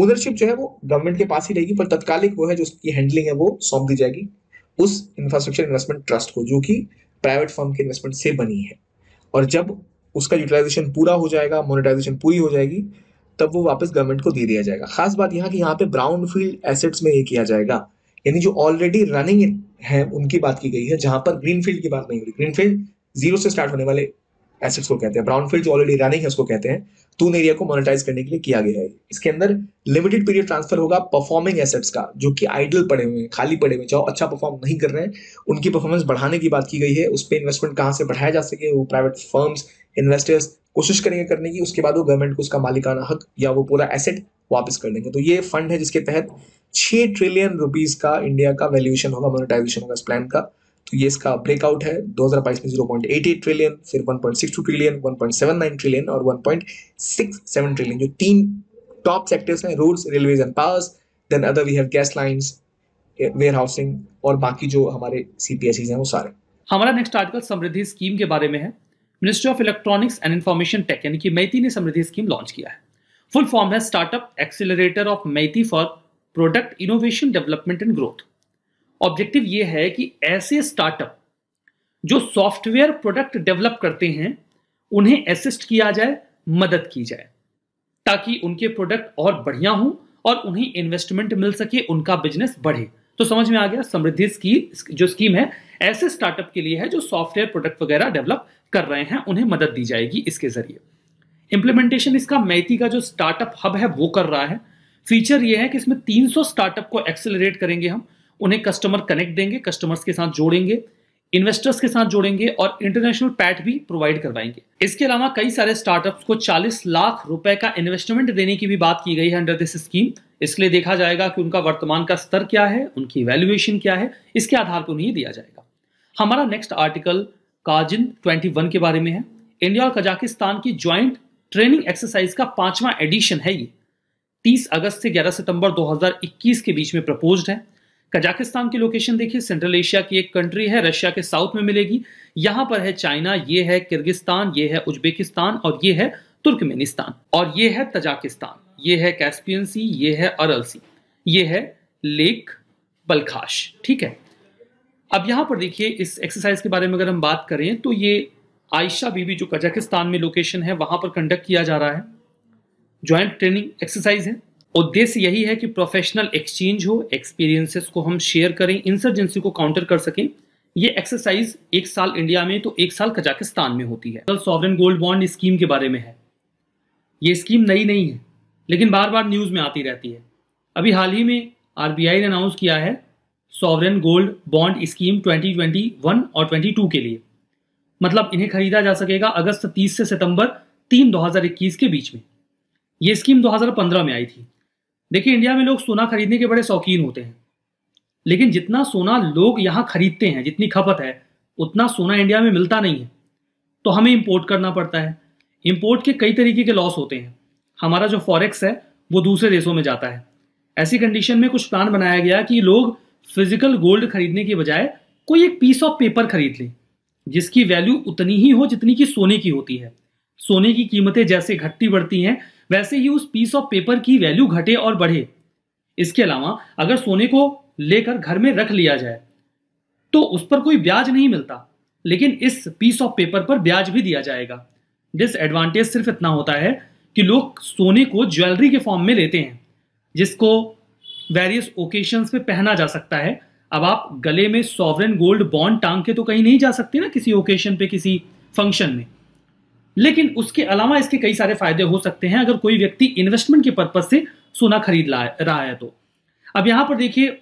ओनरशिप जो है वो गवर्नमेंट के पास ही रहेगी पर तत्कालिक वो है जो उसकी हैंडलिंग है वो सौंप दी जाएगी उस इंफ्रास्ट्रक्चर इन्वेस्टमेंट ट्रस्ट को जो कि प्राइवेट फर्म के इन्वेस्टमेंट से बनी है और जब उसका यूटिलाइजेशन पूरा हो जाएगा मोनिटाइजेशन पूरी हो जाएगी तब वो वापस गवर्नमेंट को दे दिया जाएगा खास बात यहाँ की यहाँ पे ब्राउन फील्ड एसेट्स में ये किया जाएगा यानी जो ऑलरेडी रनिंग है उनकी बात की गई है जहां पर ग्रीनफील्ड की बात नहीं हो रही ग्रीनफील्ड जीरो से स्टार्ट होने वाले एसेट्स को कहते हैं ब्राउनफील्ड जो ऑलरेडी रनिंग है उसको कहते हैं तून एरिया को मोनिटाइज करने के लिए किया गया है इसके अंदर लिमिटेड पीरियड ट्रांसफर होगा परफॉर्मिंग एसेट्स का जो कि आइडल पड़े हुए हैं खाली पड़े हुए चाहे अच्छा परफॉर्म नहीं कर रहे हैं उनकी परफॉर्मेंस बढ़ाने की बात की गई है उस पर इन्वेस्टमेंट कहाँ से बढ़ाया जा सके वो प्राइवेट फर्म्स इन्वेस्टर्स कोशिश करेंगे करने की उसके बाद वो गवर्नमेंट को उसका मालिकाना हक या वो पूरा एसेट वापस कर देंगे तो ये फंड है जिसके तहत छह ट्रिलियन रुपीज़ का इंडिया का वैल्यूएशन होगा मोनिटाइजेशन होगा इस प्लान का तो ये इसका ब्रेकआउट है 2022 में 0.88 ट्रिलियन फिर 1.62 ट्रिलियन 1.79 ट्रिलियन और 1.67 ट्रिलियन जो तीन टॉप सेक्टर्स हैं roads railways and powers then other we have gas lines warehousing और बाकी जो हमारे सीपीएसईज हैं वो सारे
हमारा नेक्स्ट आर्टिकल समृद्धि स्कीम के बारे में है ministry of electronics and information tech यानी कि मैती ने समृद्धि स्कीम लॉन्च किया है फुल फॉर्म है startup accelerator of MeitY for product innovation development and growth objective ये है कि ऐसे स्टार्टअप जो सॉफ्टवेयर प्रोडक्ट डेवलप करते हैं उन्हें असिस्ट किया जाए मदद की जाए ताकि उनके प्रोडक्ट और बढ़िया हों और उन्हें इन्वेस्टमेंट मिल सके उनका बिजनेस बढ़े तो समझ में आ गया समृद्धि स्कीम जो स्कीम है ऐसे स्टार्टअप के लिए है जो सॉफ्टवेयर प्रोडक्ट वगैरह डेवलप कर रहे हैं उन्हें मदद दी जाएगी इसके जरिए इंप्लीमेंटेशन इसका मैती का जो स्टार्टअप हब है वो कर रहा है फीचर ये है कि इसमें 300 स्टार्टअप को एक्सेलरेट करेंगे हम उन्हें कस्टमर कनेक्ट देंगे कस्टमर्स के साथ जोड़ेंगे इन्वेस्टर्स के साथ जोड़ेंगे और इंटरनेशनल पैट भी प्रोवाइड करवाएंगे इसके अलावा कई सारे स्टार्टअप्स को 40 लाख रुपए का इन्वेस्टमेंट देने की भी बात की गई है अंडर दिस स्कीम इसलिए देखा जाएगा कि उनका वर्तमान का स्तर क्या है उनकी वैल्यूएशन क्या है इसके आधार पर उन्हें दिया जाएगा हमारा नेक्स्ट आर्टिकल काजिन ट्वेंटी के बारे में है इंडिया और कजाकिस्तान की ज्वाइंट ट्रेनिंग एक्सरसाइज का पांचवा एडिशन है ये 30 अगस्त से 11 सितंबर 2021 के बीच में प्रपोज है कजाकिस्तान की लोकेशन देखिए सेंट्रल एशिया की एक कंट्री है रशिया के साउथ में मिलेगी यहां पर है चाइना ये है किर्गिस्तान ये है उज्बेकिस्तान और ये है तुर्कमेनिस्तान और ये है तजाकिस्तान ये है कैस्पियन सी ये है अरल सी ये है लेक बलखाश ठीक है अब यहां पर देखिए इस एक्सरसाइज के बारे में अगर हम बात करें तो ये आयशा बीबी जो कजाकिस्तान में लोकेशन है वहां पर कंडक्ट किया जा रहा है ज्वाइंट ट्रेनिंग एक्सरसाइज है उद्देश्य यही है कि प्रोफेशनल एक्सचेंज हो एक्सपीरियंसेस को हम शेयर करें इंसर्जेंसी को काउंटर कर सकें ये एक्सरसाइज एक साल इंडिया में तो एक साल कजाकिस्तान में होती है कल सॉवरन गोल्ड बॉन्ड स्कीम के बारे में है ये स्कीम नई नहीं है लेकिन बार बार न्यूज़ में आती रहती है अभी हाल ही में आर ने अनाउंस किया है सॉवरन गोल्ड बॉन्ड स्कीम 2021 और 22 के लिए मतलब इन्हें खरीदा जा सकेगा अगस्त 30 से सितंबर तीन दो के बीच में ये स्कीम 2015 में आई थी देखिए इंडिया में लोग सोना खरीदने के बड़े शौकीन होते हैं लेकिन जितना सोना लोग यहाँ खरीदते हैं जितनी खपत है उतना सोना इंडिया में मिलता नहीं है तो हमें इम्पोर्ट करना पड़ता है इम्पोर्ट के कई तरीके के लॉस होते हैं हमारा जो फॉरेक्स है वो दूसरे देशों में जाता है ऐसी कंडीशन में कुछ प्लान बनाया गया कि लोग फिजिकल गोल्ड खरीदने के बजाय कोई एक पीस ऑफ पेपर खरीद लें जिसकी वैल्यू उतनी ही हो जितनी की सोने की होती है सोने की कीमतें जैसे घटती बढ़ती हैं वैसे ही उस पीस ऑफ पेपर की वैल्यू घटे और बढ़े इसके अलावा अगर सोने को लेकर घर में रख लिया जाए तो उस पर कोई ब्याज नहीं मिलता लेकिन इस पीस ऑफ पेपर पर ब्याज भी दिया जाएगा डिसएडवांटेज सिर्फ इतना होता है कि लोग सोने को ज्वेलरी के फॉर्म में लेते हैं जिसको वेरियस ओकेशंस पे पहना जा सकता है अब आप गले में सॉवरन गोल्ड बॉन्ड टांग के तो कहीं नहीं जा सकते ना किसी ओकेशन पे किसी फंक्शन में लेकिन उसके अलावा इसके कई सारे फायदे हो सकते हैं अगर कोई व्यक्ति इन्वेस्टमेंट के पर्पज से सोना खरीद रहा है तो अब यहां पर देखिए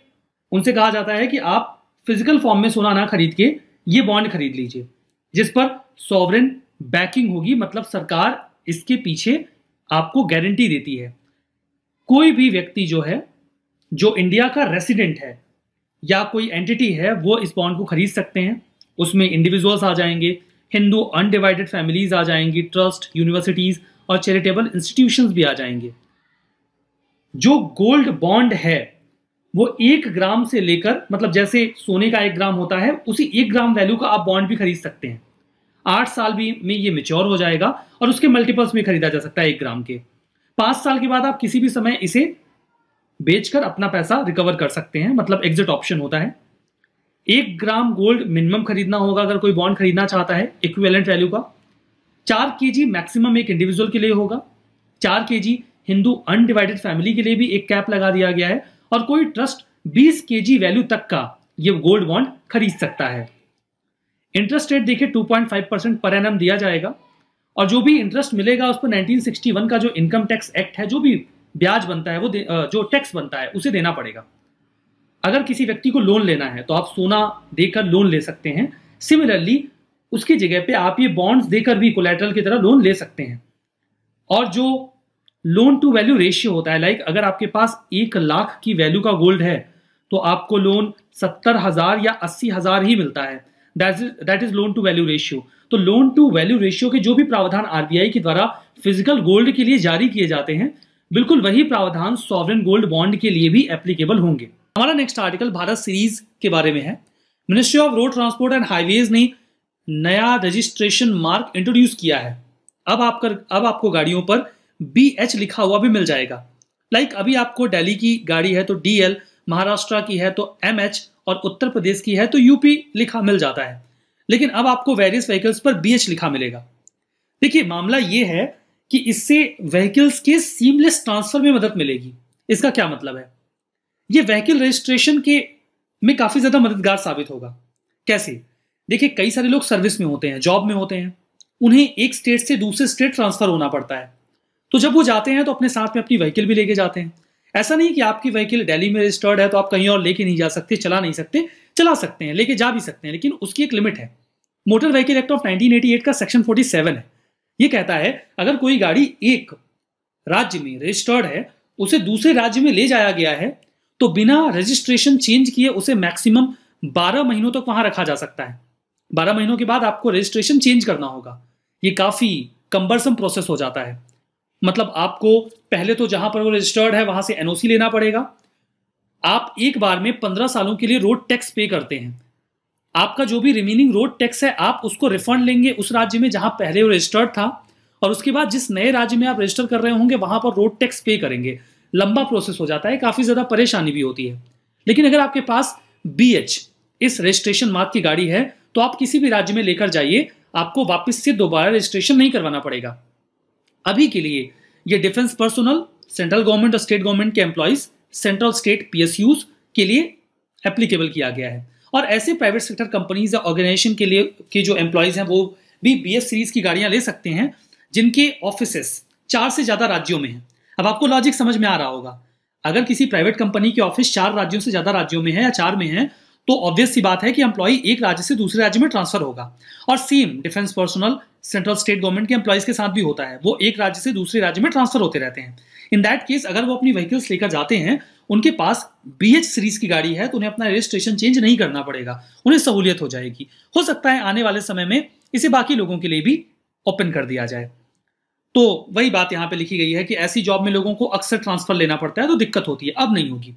उनसे कहा जाता है कि आप फिजिकल फॉर्म में सोना ना खरीद के ये बॉन्ड खरीद लीजिए जिस पर सॉवरेन बैकिंग होगी मतलब सरकार इसके पीछे आपको गारंटी देती है कोई भी व्यक्ति जो है जो इंडिया का रेसिडेंट है या कोई एंटिटी है वो इस बॉन्ड को खरीद सकते हैं उसमें इंडिविजुअल्स आ जाएंगे हिंदू अनडिवाइडेड फैमिलीज आ जाएंगी ट्रस्ट यूनिवर्सिटीज और चैरिटेबल इंस्टीट्यूशन भी आ जाएंगे जो गोल्ड बॉन्ड है वो एक ग्राम से लेकर मतलब जैसे सोने का एक ग्राम होता है उसी एक ग्राम वैल्यू का आप बॉन्ड भी खरीद सकते हैं आठ साल भी में ये मेच्योर हो जाएगा और उसके मल्टीपल्स में खरीदा जा सकता है एक ग्राम के पांच साल के बाद आप किसी भी समय इसे बेचकर अपना पैसा रिकवर कर सकते हैं मतलब एग्जिट ऑप्शन होता है एक ग्राम गोल्ड मिनिमम खरीदना होगा अगर कोई बॉन्ड खरीदना चाहता है इक्विवेलेंट वैल्यू का चार के जी मैक्सिमम एक इंडिविजुअल के लिए होगा चार के जी हिंदू अनडिवाइडेड फैमिली के लिए भी एक कैप लगा दिया गया है और कोई ट्रस्ट बीस के जी वैल्यू तक का ये गोल्ड बॉन्ड खरीद सकता है इंटरेस्ट रेट देखिए 2.5 परसेंट पर एम दिया जाएगा और जो भी इंटरेस्ट मिलेगा उस पर 1961 का जो इनकम टैक्स एक्ट है जो भी ब्याज बनता है वो जो टैक्स बनता है उसे देना पड़ेगा अगर किसी व्यक्ति को लोन लेना है तो आप सोना देकर लोन ले सकते हैं सिमिलरली उसकी जगह पे आप ये बॉन्ड्स देकर भी कोलेटरल की तरह लोन ले सकते हैं और जो लोन टू वैल्यू रेशियो होता है लाइक अगर आपके पास एक लाख की वैल्यू का गोल्ड है तो आपको लोन सत्तर हजार या अस्सी हजार ही मिलता है that is loan to value ratio तो लोन टू वैल्यू रेशियो के जो भी प्रावधान आरबीआई के द्वारा फिजिकल गोल्ड के लिए जारी किए जाते हैं बिल्कुल वही प्रावधान सॉवरन गोल्ड बॉन्ड के लिए भी एप्लीकेबल होंगे हमारा नेक्स्ट आर्टिकल भारत सीरीज के बारे में है ministry of road transport and highways ने नया रजिस्ट्रेशन मार्क इंट्रोड्यूस किया है अब आपका अब आपको गाड़ियों पर बी एच लिखा हुआ भी मिल जाएगा लाइक like अभी आपको दिल्ली की गाड़ी है तो डी एल महाराष्ट्र की है तो एम एच और उत्तर प्रदेश की है तो यूपी लिखा मिल जाता है लेकिन अब आपको वेरियस व्हीकल्स पर बी एच लिखा मिलेगा देखिए मामला ये है कि इससे व्हीकल्स के सीमलेस ट्रांसफर में मदद मिलेगी इसका क्या मतलब है ये व्हीकल रजिस्ट्रेशन के में काफ़ी ज़्यादा मददगार साबित होगा कैसे देखिए कई सारे लोग सर्विस में होते हैं जॉब में होते हैं उन्हें एक स्टेट से दूसरे स्टेट ट्रांसफ़र होना पड़ता है तो जब वो जाते हैं तो अपने साथ में अपनी व्हीकल भी लेके जाते हैं ऐसा नहीं कि आपकी व्हीकल दिल्ली में रजिस्टर्ड है तो आप कहीं और लेके नहीं जा सकते चला नहीं सकते चला सकते हैं लेके जा भी सकते हैं लेकिन उसकी एक लिमिट है मोटर व्हीकल एक्ट ऑफ 1988 का सेक्शन 47 है ये कहता है अगर कोई गाड़ी एक राज्य में रजिस्टर्ड है उसे दूसरे राज्य में ले जाया गया है तो बिना रजिस्ट्रेशन चेंज किए उसे मैक्सिमम बारह महीनों तक तो वहां रखा जा सकता है बारह महीनों के बाद आपको रजिस्ट्रेशन चेंज करना होगा ये काफ़ी कंबरसम प्रोसेस हो जाता है मतलब आपको पहले तो जहां पर वो रजिस्टर्ड है वहां से एनओसी लेना पड़ेगा आप एक बार में पंद्रह सालों के लिए रोड टैक्स पे करते हैं आपका जो भी रिमेनिंग रोड टैक्स है आप उसको रिफंड लेंगे उस राज्य में जहां पहले वो रजिस्टर्ड था और उसके बाद जिस नए राज्य में आप रजिस्टर कर रहे होंगे वहां पर रोड टैक्स पे करेंगे लंबा प्रोसेस हो जाता है काफ़ी ज़्यादा परेशानी भी होती है लेकिन अगर आपके पास बी एच इस रजिस्ट्रेशन मार्क की गाड़ी है तो आप किसी भी राज्य में लेकर जाइए आपको वापस से दोबारा रजिस्ट्रेशन नहीं करवाना पड़ेगा अभी के लिए ये डिफेंस पर्सनल सेंट्रल गवर्नमेंट और स्टेट गवर्नमेंट के एम्प्लॉयज सेंट्रल स्टेट पीएसयूज के लिए एप्लीकेबल किया गया है और ऐसे प्राइवेट सेक्टर कंपनीज या ऑर्गेनाइजेशन के लिए के जो एम्प्लॉयज हैं वो भी बी सीरीज की गाड़ियां ले सकते हैं जिनके ऑफिसेस चार से ज़्यादा राज्यों में हैं अब आपको लॉजिक समझ में आ रहा होगा अगर किसी प्राइवेट कंपनी के ऑफिस चार राज्यों से ज्यादा राज्यों में है या चार में है तो ऑब्वियस सी बात है कि एम्प्लॉय एक राज्य से दूसरे राज्य में ट्रांसफर होगा और same defence personnel central state government के एम्प्लॉयज के साथ भी होता है वो एक राज्य से दूसरे राज्य में ट्रांसफर होते रहते हैं इन दैट केस अगर वो अपनी व्हीकल्स लेकर जाते हैं उनके पास बी एच सीरीज की गाड़ी है तो उन्हें अपना रजिस्ट्रेशन चेंज नहीं करना पड़ेगा उन्हें सहूलियत हो जाएगी हो सकता है आने वाले समय में इसे बाकी लोगों के लिए भी ओपन कर दिया जाए तो वही बात यहां पे लिखी गई है कि ऐसी जॉब में लोगों को अक्सर ट्रांसफर लेना पड़ता है तो दिक्कत होती है अब नहीं होगी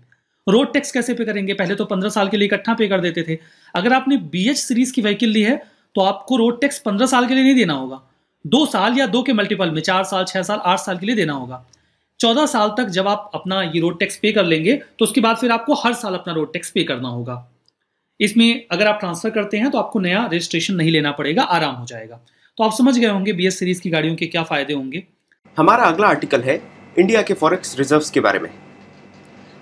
रोड टैक्स कैसे पे करेंगे पहले तो पंद्रह साल के लिए इकट्ठा पे कर देते थे अगर आपने बी एच सीरीज की व्हीकिल ली है तो आपको रोड टैक्स पंद्रह साल के लिए नहीं देना होगा दो साल या दो के मल्टीपल में चार साल छह साल आठ साल के लिए देना होगा चौदह साल तक जब आप अपना ये रोड टैक्स पे कर लेंगे तो उसके बाद फिर आपको हर साल अपना रोड टैक्स पे करना होगा इसमें अगर आप ट्रांसफर करते हैं तो आपको नया रजिस्ट्रेशन नहीं लेना पड़ेगा आराम हो जाएगा तो आप समझ गए होंगे बी सीरीज की गाड़ियों के क्या फायदे होंगे
हमारा अगला आर्टिकल है इंडिया के फॉरेक्स रिजर्व्स के बारे में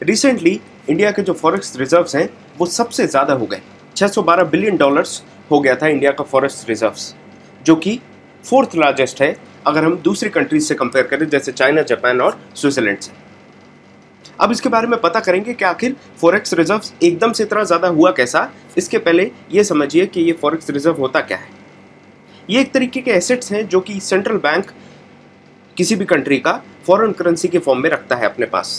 रिसेंटली इंडिया के जो फॉरेक्स रिजर्व्स हैं वो सबसे ज़्यादा हो गए 612 बिलियन डॉलर्स हो गया था इंडिया का फॉरेस्ट रिजर्व्स जो कि फोर्थ लार्जेस्ट है अगर हम दूसरी कंट्रीज से कंपेयर करें जैसे चाइना जापान और स्विट्जरलैंड से अब इसके बारे में पता करेंगे कि आखिर फॉरेक्स रिजर्व एकदम से इतना ज़्यादा हुआ कैसा इसके पहले ये समझिए कि ये फॉरेक्स रिजर्व होता क्या है ये एक तरीके के एसेट्स हैं जो कि सेंट्रल बैंक किसी भी कंट्री का फॉरेन करेंसी के फॉर्म में रखता है अपने पास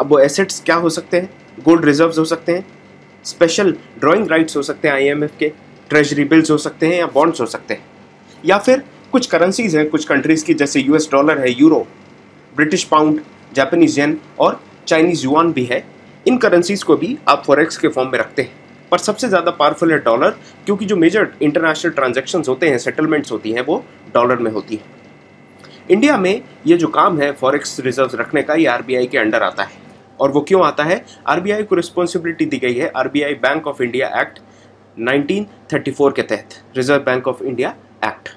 अब वो एसेट्स क्या हो सकते हैं गोल्ड रिजर्व्स हो सकते हैं स्पेशल ड्राइंग राइट्स हो सकते हैं आईएमएफ के ट्रेजरी बिल्स हो सकते हैं या बॉन्ड्स हो सकते हैं या फिर कुछ करेंसीज हैं कुछ कंट्रीज़ की जैसे यूएस डॉलर है euro British pound Japanese yen और चाइनीज़ युआन भी है इन करेंसीज़ को भी आप फॉरेक्स के फॉर्म में रखते हैं पर सबसे ज़्यादा पावरफुल है डॉलर क्योंकि जो मेजर इंटरनेशनल ट्रांजेक्शन होते हैं सेटलमेंट्स होती हैं वो डॉलर में होती है इंडिया में ये जो काम है फॉरेक्स रिजर्व रखने का ये आर के अंडर आता है और वो क्यों आता है आर को रिस्पॉन्सिबिलिटी दी गई है R bank of India act 1934 के तहत reserve bank of India act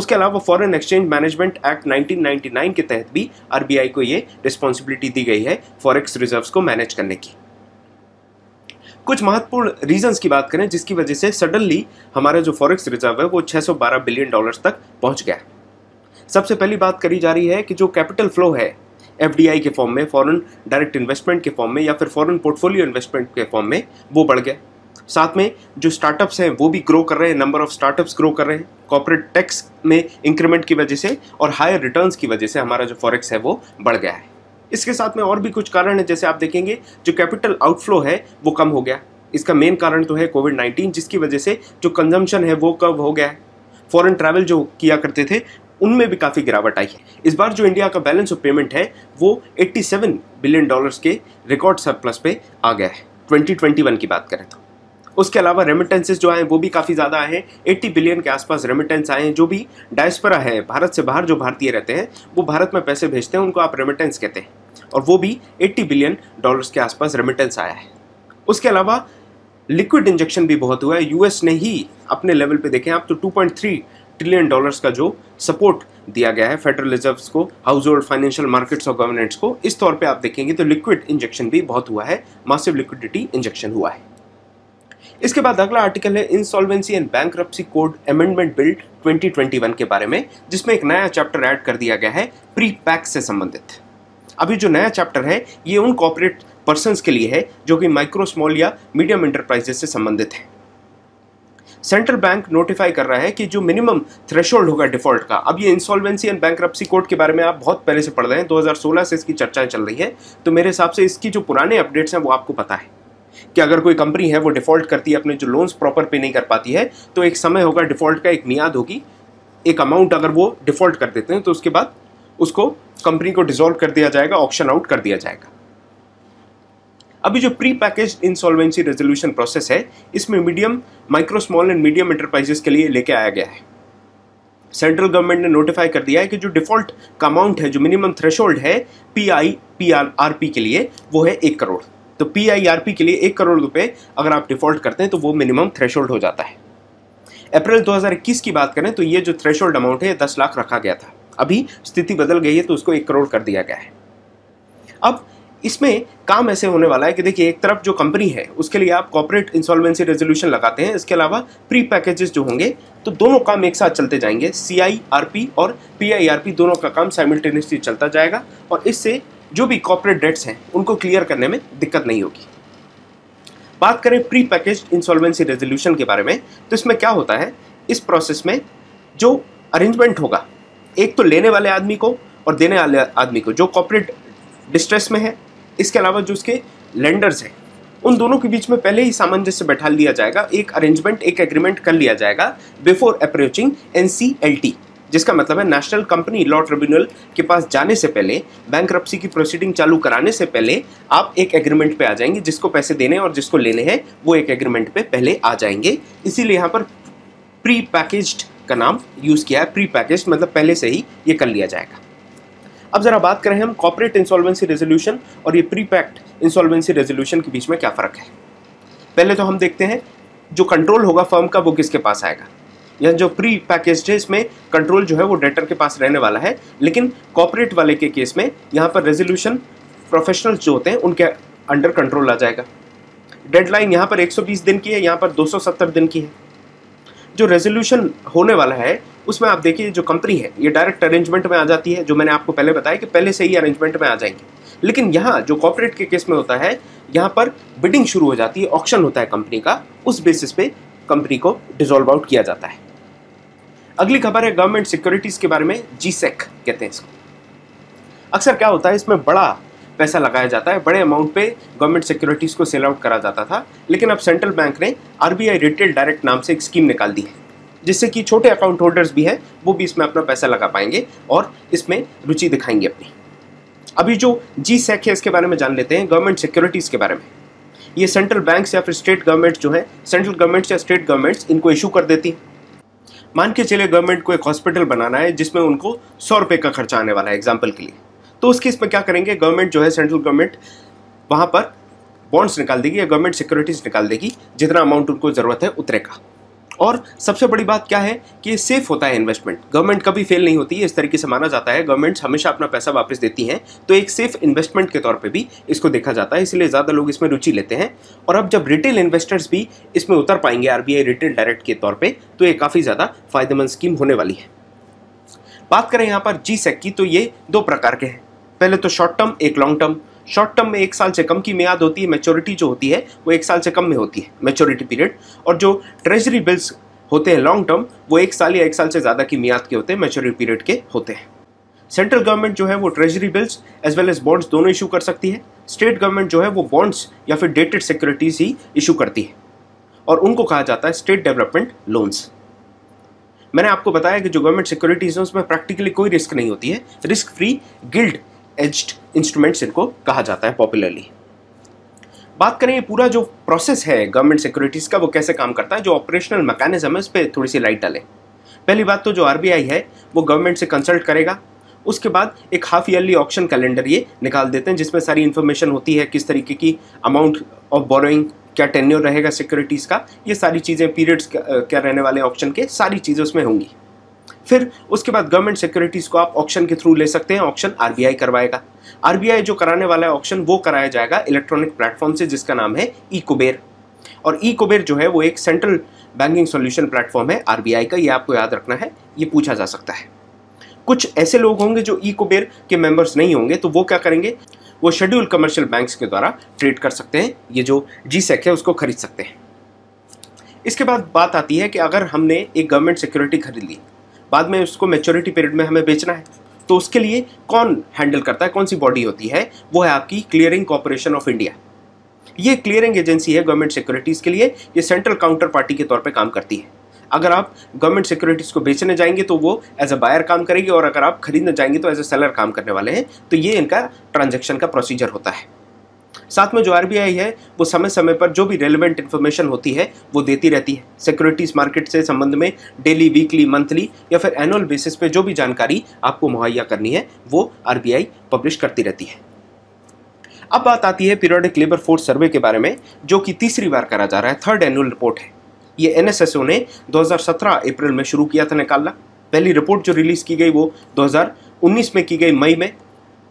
उसके अलावा फॉरेन एक्सचेंज मैनेजमेंट एक्ट 1999 के तहत भी आरबीआई को ये रिस्पॉन्सिबिलिटी दी गई है फॉरेक्स रिजर्व्स को मैनेज करने की कुछ महत्वपूर्ण रीजंस की बात करें जिसकी वजह से सडनली हमारा जो फॉरेक्स रिजर्व है वो 612 बिलियन डॉलर्स तक पहुंच गया सबसे पहली बात करी जा रही है कि जो कैपिटल फ्लो है एफ के फॉर्म में फॉरेन डायरेक्ट इन्वेस्टमेंट के फॉर्म में या फिर फॉरेन पोर्टफोलियो इन्वेस्टमेंट के फॉर्म में वो बढ़ गया साथ में जो स्टार्टअप्स हैं वो भी ग्रो कर रहे हैं नंबर ऑफ स्टार्टअप्स ग्रो कर रहे हैं कॉपोरेट टैक्स में इंक्रीमेंट की वजह से और हायर रिटर्न्स की वजह से हमारा जो फॉरेक्स है वो बढ़ गया है इसके साथ में और भी कुछ कारण है जैसे आप देखेंगे जो कैपिटल आउटफ्लो है वो कम हो गया इसका मेन कारण तो है कोविड नाइन्टीन जिसकी वजह से जो कंजम्पशन है वो कम हो गया है फॉरन ट्रैवल जो किया करते थे उनमें भी काफ़ी गिरावट आई है इस बार जो इंडिया का बैलेंस ऑफ पेमेंट है वो 87 बिलियन डॉलर्स के रिकॉर्ड सरप्लस पे आ गया है 2021 की बात करें तो उसके अलावा रेमिटेंसेज जो आए वो भी काफ़ी ज़्यादा आए हैं एट्टी बिलियन के आसपास रेमिटेंस आए हैं जो भी डायस्परा है भारत से बाहर जो भारतीय रहते हैं वो भारत में पैसे भेजते हैं उनको आप रेमिटेंस कहते हैं और वो भी 80 बिलियन डॉलर्स के आसपास रेमिटेंस आया है उसके अलावा लिक्विड इंजेक्शन भी बहुत हुआ है यूएस ने ही अपने लेवल पे देखें आप तो 2.3 ट्रिलियन डॉलर्स का जो सपोर्ट दिया गया है फेडरल रिजर्व को हाउस होल्ड फाइनेंशियल मार्केट्स और गवर्नेंट्स को इस तौर पर आप देखेंगे तो लिक्विड इंजेक्शन भी बहुत हुआ है मासिव लिक्विडिटी इंजेक्शन हुआ है इसके बाद अगला आर्टिकल है insolvency and bank code amendment bill 2021 के बारे में जिसमें एक नया चैप्टर ऐड कर दिया गया है प्री पैक से संबंधित अभी जो नया चैप्टर है ये उन कॉपरेट पर्सनस के लिए है जो कि माइक्रो स्मॉल या मीडियम इंटरप्राइजेस से संबंधित हैं सेंट्रल बैंक नोटिफाई कर रहा है कि जो मिनिमम थ्रेशोल्ड होगा डिफॉल्ट का अब ये इंसॉल्वेंसी एंड बैंक कोड के बारे में आप बहुत पहले से पढ़ रहे हैं 2016 से इसकी चर्चाएं चल रही है तो मेरे हिसाब से इसकी जो पुराने अपडेट्स हैं वो आपको पता है कि अगर कोई कंपनी है वो डिफॉल्ट करती है अपने जो लोन्स प्रॉपर पे नहीं कर पाती है तो एक समय होगा डिफॉल्ट का एक मियाद होगी एक अमाउंट अगर वो डिफॉल्ट कर देते हैं तो उसके बाद उसको कंपनी को डिजोल्व कर दिया जाएगा ऑप्शन आउट कर दिया जाएगा अभी जो pre package insolvency resolution process है इसमें medium micro small and medium enterprises के लिए लेके आया गया है सेंट्रल गवर्नमेंट ने नोटिफाई कर दिया है कि जो डिफॉल्ट का अमाउंट है जो मिनिमम थ्रेशोल्ड है P I P R R P के लिए वो है एक करोड़ तो पी आई आर पी के लिए एक करोड़ रुपए अगर आप डिफॉल्ट करते हैं तो वो मिनिमम थ्रेश हो जाता है अप्रैल 2021 की बात करें तो ये जो थ्रेश अमाउंट है दस लाख रखा गया था अभी स्थिति बदल गई है तो उसको एक करोड़ कर दिया गया है अब इसमें काम ऐसे होने वाला है कि देखिए एक तरफ जो कंपनी है उसके लिए आप कॉपरेट इंसॉल्वेंसी रेजोल्यूशन लगाते हैं इसके अलावा प्री पैकेजेस जो होंगे तो दोनों काम एक साथ चलते जाएंगे सी आई आर पी और पी आई आर पी दोनों का काम साइमिल्टेनियसली चलता जाएगा और इससे जो भी कॉपरेट डेट्स हैं उनको क्लियर करने में दिक्कत नहीं होगी बात करें प्री पैकेज इंसॉल्वेंसी रेजोल्यूशन के बारे में तो इसमें क्या होता है इस प्रोसेस में जो अरेंजमेंट होगा एक तो लेने वाले आदमी को और देने वाले आदमी को जो कॉपरेट डिस्ट्रेस में है इसके अलावा जो उसके लेंडर्स हैं उन दोनों के बीच में पहले ही सामंजस्य बैठा लिया जाएगा एक अरेंजमेंट एक एग्रीमेंट कर लिया जाएगा बिफोर अप्रोचिंग एन जिसका मतलब है नेशनल कंपनी लॉ ट्रिब्यूनल के पास जाने से पहले बैंक की प्रोसीडिंग चालू कराने से पहले आप एक एग्रीमेंट पे आ जाएंगे जिसको पैसे देने और जिसको लेने हैं वो एक एग्रीमेंट पे पहले आ जाएंगे इसीलिए यहाँ पर प्री पैकेज्ड का नाम यूज़ किया है प्री पैकेज मतलब पहले से ही ये कर लिया जाएगा अब ज़रा बात करें हम कॉपरेट इंसॉल्वेंसी रेजोल्यूशन और ये प्री पैक्ड इंसॉल्वेंसी रेजोल्यूशन के बीच में क्या फ़र्क है पहले तो हम देखते हैं जो कंट्रोल होगा फर्म का वो किसके पास आएगा या जो प्री पैकेज है इसमें कंट्रोल जो है वो डेटर के पास रहने वाला है लेकिन कॉपरेट वाले के केस में यहाँ पर रेजोल्यूशन प्रोफेशनल्स जो होते हैं उनके अंडर कंट्रोल आ जाएगा डेडलाइन यहाँ पर 120 दिन की है यहाँ पर 270 दिन की है जो रेजोल्यूशन होने वाला है उसमें आप देखिए जो कंपनी है ये डायरेक्ट अरेंजमेंट में आ जाती है जो मैंने आपको पहले बताया कि पहले से ही अरेंजमेंट में आ जाएंगे लेकिन यहाँ जो कॉपरेट के केस में होता है यहाँ पर बिडिंग शुरू हो जाती है ऑप्शन होता है कंपनी का उस बेसिस पे कंपनी को डिजोल्व आउट किया जाता है अगली खबर है गवर्नमेंट सिक्योरिटीज़ के बारे में जी कहते हैं इसको अक्सर क्या होता है इसमें बड़ा पैसा लगाया जाता है बड़े अमाउंट पे गवर्नमेंट सिक्योरिटीज़ को सेल आउट करा जाता था लेकिन अब सेंट्रल बैंक ने आर रिटेल डायरेक्ट नाम से एक स्कीम निकाल दी है जिससे कि छोटे अकाउंट होल्डर्स भी हैं वो भी इसमें अपना पैसा लगा पाएंगे और इसमें रुचि दिखाएंगे अपनी अभी जो जी सेक e है इसके बारे में जान लेते हैं गवर्नमेंट सिक्योरिटीज़ के बारे में ये सेंट्रल बैंक या फिर स्टेट गवर्नमेंट जो है सेंट्रल गवर्नमेंट्स या स्टेट गवर्नमेंट्स इनको इशू कर देती हैं मान के चले गवर्नमेंट को एक हॉस्पिटल बनाना है जिसमें उनको सौ रुपये का खर्चा आने वाला है एग्जाम्पल के लिए तो उस केस में क्या करेंगे गवर्नमेंट जो है सेंट्रल गवर्नमेंट वहाँ पर बॉन्ड्स निकाल देगी या गवर्नमेंट सिक्योरिटीज निकाल देगी जितना अमाउंट उनको ज़रूरत है उतरे का और सबसे बड़ी बात क्या है कि सेफ होता है इन्वेस्टमेंट गवर्नमेंट कभी फेल नहीं होती है इस तरीके से माना जाता है गवर्नमेंट्स हमेशा अपना पैसा वापस देती हैं तो एक सेफ इन्वेस्टमेंट के तौर पे भी इसको देखा जाता है इसलिए ज़्यादा लोग इसमें रुचि लेते हैं और अब जब रिटेल इन्वेस्टर्स भी इसमें उतर पाएंगे आर रिटेल डायरेक्ट के तौर पर तो ये काफ़ी ज़्यादा फायदेमंद स्कीम होने वाली है बात करें यहाँ पर जी सेक की तो ये दो प्रकार के हैं पहले तो शॉर्ट टर्म एक लॉन्ग टर्म शॉर्ट टर्म में एक साल से कम की मियाद होती है मेचोरिटी जो होती है वो एक साल से कम में होती है मेचोरिटी पीरियड और जो ट्रेजरी बिल्स होते हैं लॉन्ग टर्म वो एक साल या एक साल से ज़्यादा की मियाद के होते हैं मेचोरिटी पीरियड के होते हैं सेंट्रल गवर्नमेंट जो है वो treasury bills as well as bonds दोनों इशू कर सकती है स्टेट गवर्नमेंट जो है वो बॉन्ड्स या फिर डेटेड सिक्योरिटीज ही इशू करती है और उनको कहा जाता है स्टेट डेवलपमेंट लोन्स मैंने आपको बताया कि जो गवर्नमेंट सिक्योरिटीज हैं उसमें प्रैक्टिकली कोई रिस्क नहीं होती है risk free gilt edged instruments इनको कहा जाता है पॉपुलरली बात करें ये पूरा जो प्रोसेस है गवर्नमेंट सिक्योरिटीज़ का वो कैसे काम करता है जो ऑपरेशनल मैकेनिज्म है उस पर थोड़ी सी लाइट डालें पहली बात तो जो आर है वो गवर्नमेंट से कंसल्ट करेगा उसके बाद एक हाफ ईयरली ऑप्शन कैलेंडर ये निकाल देते हैं जिसमें सारी इन्फॉर्मेशन होती है किस तरीके की अमाउंट ऑफ बोरोइंग क्या टेन्योर रहेगा सिक्योरिटीज़ का ये सारी चीज़ें पीरियड्स क्या रहने वाले ऑप्शन के सारी चीज़ें उसमें होंगी फिर उसके बाद गवर्नमेंट सिक्योरिटीज़ को आप ऑप्शन के थ्रू ले सकते हैं ऑप्शन आरबीआई करवाएगा आरबीआई जो कराने वाला है ऑप्शन वो कराया जाएगा इलेक्ट्रॉनिक प्लेटफॉर्म से जिसका नाम है ई कुबेर और ई कुबेर जो है वो एक सेंट्रल बैंकिंग सोल्यूशन प्लेटफॉर्म है आरबीआई का ये आपको याद रखना है ये पूछा जा सकता है कुछ ऐसे लोग होंगे जो ई कुबेर के मेंबर्स नहीं होंगे तो वो क्या करेंगे वो शेड्यूल कमर्शियल बैंक्स के द्वारा ट्रेड कर सकते हैं ये जो जी सेक है उसको खरीद सकते हैं इसके बाद बात आती है कि अगर हमने एक गवर्नमेंट सिक्योरिटी खरीद ली बाद में उसको मेच्योरिटी पीरियड में हमें बेचना है तो उसके लिए कौन हैंडल करता है कौन सी बॉडी होती है वो है आपकी क्लियरिंग कॉरपोरेशन ऑफ इंडिया ये क्लियरिंग एजेंसी है गवर्नमेंट सिक्योरिटीज़ के लिए ये सेंट्रल काउंटर पार्टी के तौर पे काम करती है अगर आप गवर्नमेंट सिक्योरिटीज़ को बेचने जाएंगे तो वो एज अ बायर काम करेगी और अगर आप खरीदने जाएंगे तो एज अ सेलर काम करने वाले हैं तो ये इनका ट्रांजेक्शन का प्रोसीजर होता है साथ में जो आर है वो समय समय पर जो भी रेलिवेंट इन्फॉर्मेशन होती है वो देती रहती है सिक्योरिटीज़ मार्केट से संबंध में डेली वीकली मंथली या फिर एनुअल बेसिस पे जो भी जानकारी आपको मुहैया करनी है वो आर पब्लिश करती रहती है अब बात आती है पीरियडिक लेबर फोर्स सर्वे के बारे में जो कि तीसरी बार करा जा रहा है थर्ड एनुअल रिपोर्ट है ये एन ने दो अप्रैल में शुरू किया था निकालना पहली रिपोर्ट जो रिलीज़ की गई वो 2019 में की गई मई में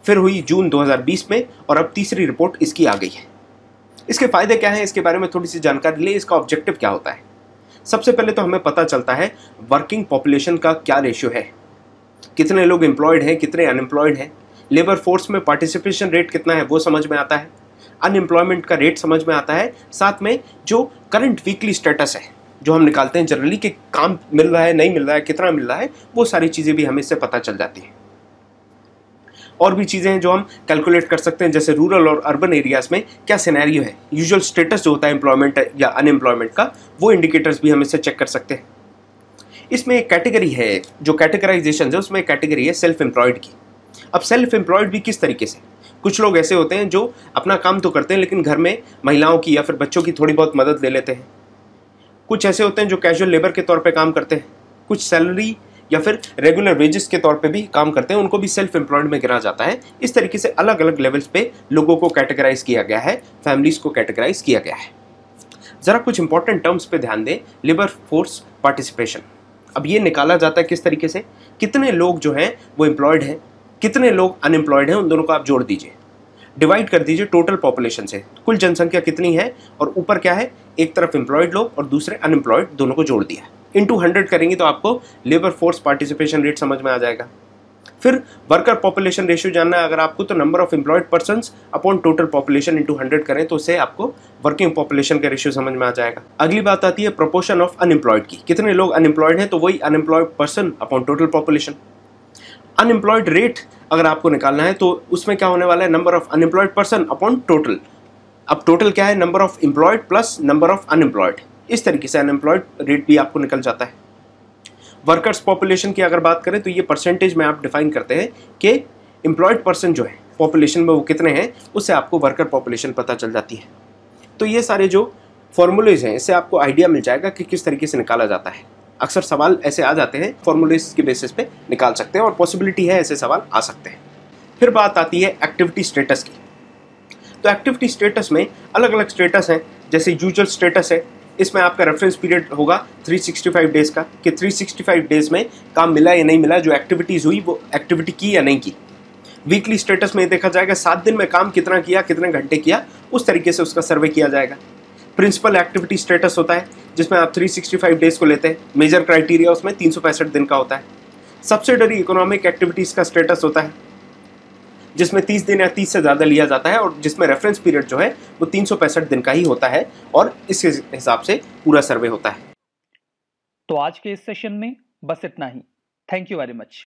फिर हुई जून 2020 में और अब तीसरी रिपोर्ट इसकी आ गई है इसके फायदे क्या हैं इसके बारे में थोड़ी सी जानकारी ले इसका ऑब्जेक्टिव क्या होता है सबसे पहले तो हमें पता चलता है वर्किंग पॉपुलेशन का क्या रेशियो है कितने लोग एम्प्लॉयड हैं कितने अनएम्प्लॉयड हैं लेबर फोर्स में पार्टिसिपेशन रेट कितना है वो समझ में आता है अनएम्प्लॉयमेंट का रेट समझ में आता है साथ में जो करंट वीकली स्टेटस है जो हम निकालते हैं जनरली कि काम मिल रहा है नहीं मिल रहा है कितना मिल रहा है वो सारी चीज़ें भी हमें इससे पता चल जाती हैं और भी चीज़ें हैं जो हम कैलकुलेट कर सकते हैं जैसे रूरल और अर्बन एरियाज़ में क्या सिनेरियो है यूजुअल स्टेटस जो होता है एम्प्लॉयमेंट या अनएम्प्लॉयमेंट का वो इंडिकेटर्स भी हम इससे चेक कर सकते हैं इसमें एक कैटेगरी है जो कैटेगराइजेशन है उसमें एक कैटेगरी है सेल्फ एम्प्लॉयड की अब सेल्फ एम्प्लॉयड भी किस तरीके से कुछ लोग ऐसे होते हैं जो अपना काम तो करते हैं लेकिन घर में महिलाओं की या फिर बच्चों की थोड़ी बहुत मदद ले लेते हैं कुछ ऐसे होते हैं जो कैजुअल लेबर के तौर पर काम करते हैं कुछ सैलरी या फिर रेगुलर वेजेस के तौर पे भी काम करते हैं उनको भी सेल्फ एम्प्लॉयड में गिना जाता है इस तरीके से अलग अलग लेवल्स पे लोगों को कैटेगराइज किया गया है फैमिलीज को कैटेगराइज किया गया है ज़रा कुछ इंपॉर्टेंट टर्म्स पे ध्यान दें लेबर फोर्स पार्टिसिपेशन अब ये निकाला जाता है किस तरीके से कितने लोग जो हैं वो एम्प्लॉयड हैं कितने लोग अनएम्प्लॉयड हैं उन दोनों को आप जोड़ दीजिए डिवाइड कर दीजिए टोटल पॉपुलेशन से कुल जनसंख्या कितनी है और ऊपर क्या है एक तरफ एम्प्लॉयड लोग और दूसरे अनएम्प्लॉयड दोनों को जोड़ दिया है इंटू हंड्रेड करेंगे तो आपको लेबर फोर्स पार्टिसिपेशन रेट समझ में आ जाएगा फिर वर्कर पॉपुलेशन रेशियो जानना है अगर आपको तो number of employed person upon total population into hundred करें तो उसे आपको वर्किंग पॉपुलेशन का रेशियो समझ में आ जाएगा अगली बात आती है प्रोपोर्शन ऑफ अनएम्प्लॉयड की कितने लोग अनएम्प्लॉयड हैं तो वही unemployed person upon total population unemployed rate अगर आपको निकालना है तो उसमें क्या होने वाला है number of unemployed person upon total अब टोटल क्या है number of employed plus number of unemployed इस तरीके से अनएम्प्लॉयड रेट भी आपको निकल जाता है वर्कर्स पॉपुलेशन की अगर बात करें तो ये परसेंटेज में आप डिफाइन करते हैं कि एम्प्लॉयड पर्सन जो है पॉपुलेशन में वो कितने हैं उससे आपको वर्कर पॉपुलेशन पता चल जाती है तो ये सारे जो फॉर्मूलेज हैं इससे आपको आइडिया मिल जाएगा कि किस तरीके से निकाला जाता है अक्सर सवाल ऐसे आ जाते हैं फॉर्मूलेज के बेसिस पे निकाल सकते हैं और पॉसिबिलिटी है ऐसे सवाल आ सकते हैं फिर बात आती है एक्टिविटी स्टेटस की तो एक्टिविटी स्टेटस में अलग अलग स्टेटस हैं जैसे यूजल स्टेटस है इसमें आपका रेफरेंस पीरियड होगा 365 डेज का कि 365 डेज में काम मिला या नहीं मिला जो एक्टिविटीज़ हुई वो एक्टिविटी की या नहीं की वीकली स्टेटस में देखा जाएगा सात दिन में काम कितना किया कितने घंटे किया उस तरीके से उसका सर्वे किया जाएगा प्रिंसिपल एक्टिविटी स्टेटस होता है जिसमें आप 365 डेज को लेते हैं मेजर क्राइटेरिया उसमें तीन दिन का होता है सब्सिडरी इकोनॉमिक एक्टिविटीज़ का स्टेटस होता है जिसमें 30 दिन या 30 से ज़्यादा लिया जाता है और जिसमें रेफरेंस पीरियड जो है वो तीन दिन का ही होता है और इस हिसाब से पूरा सर्वे होता है
तो आज के इस सेशन में बस इतना ही थैंक यू वेरी मच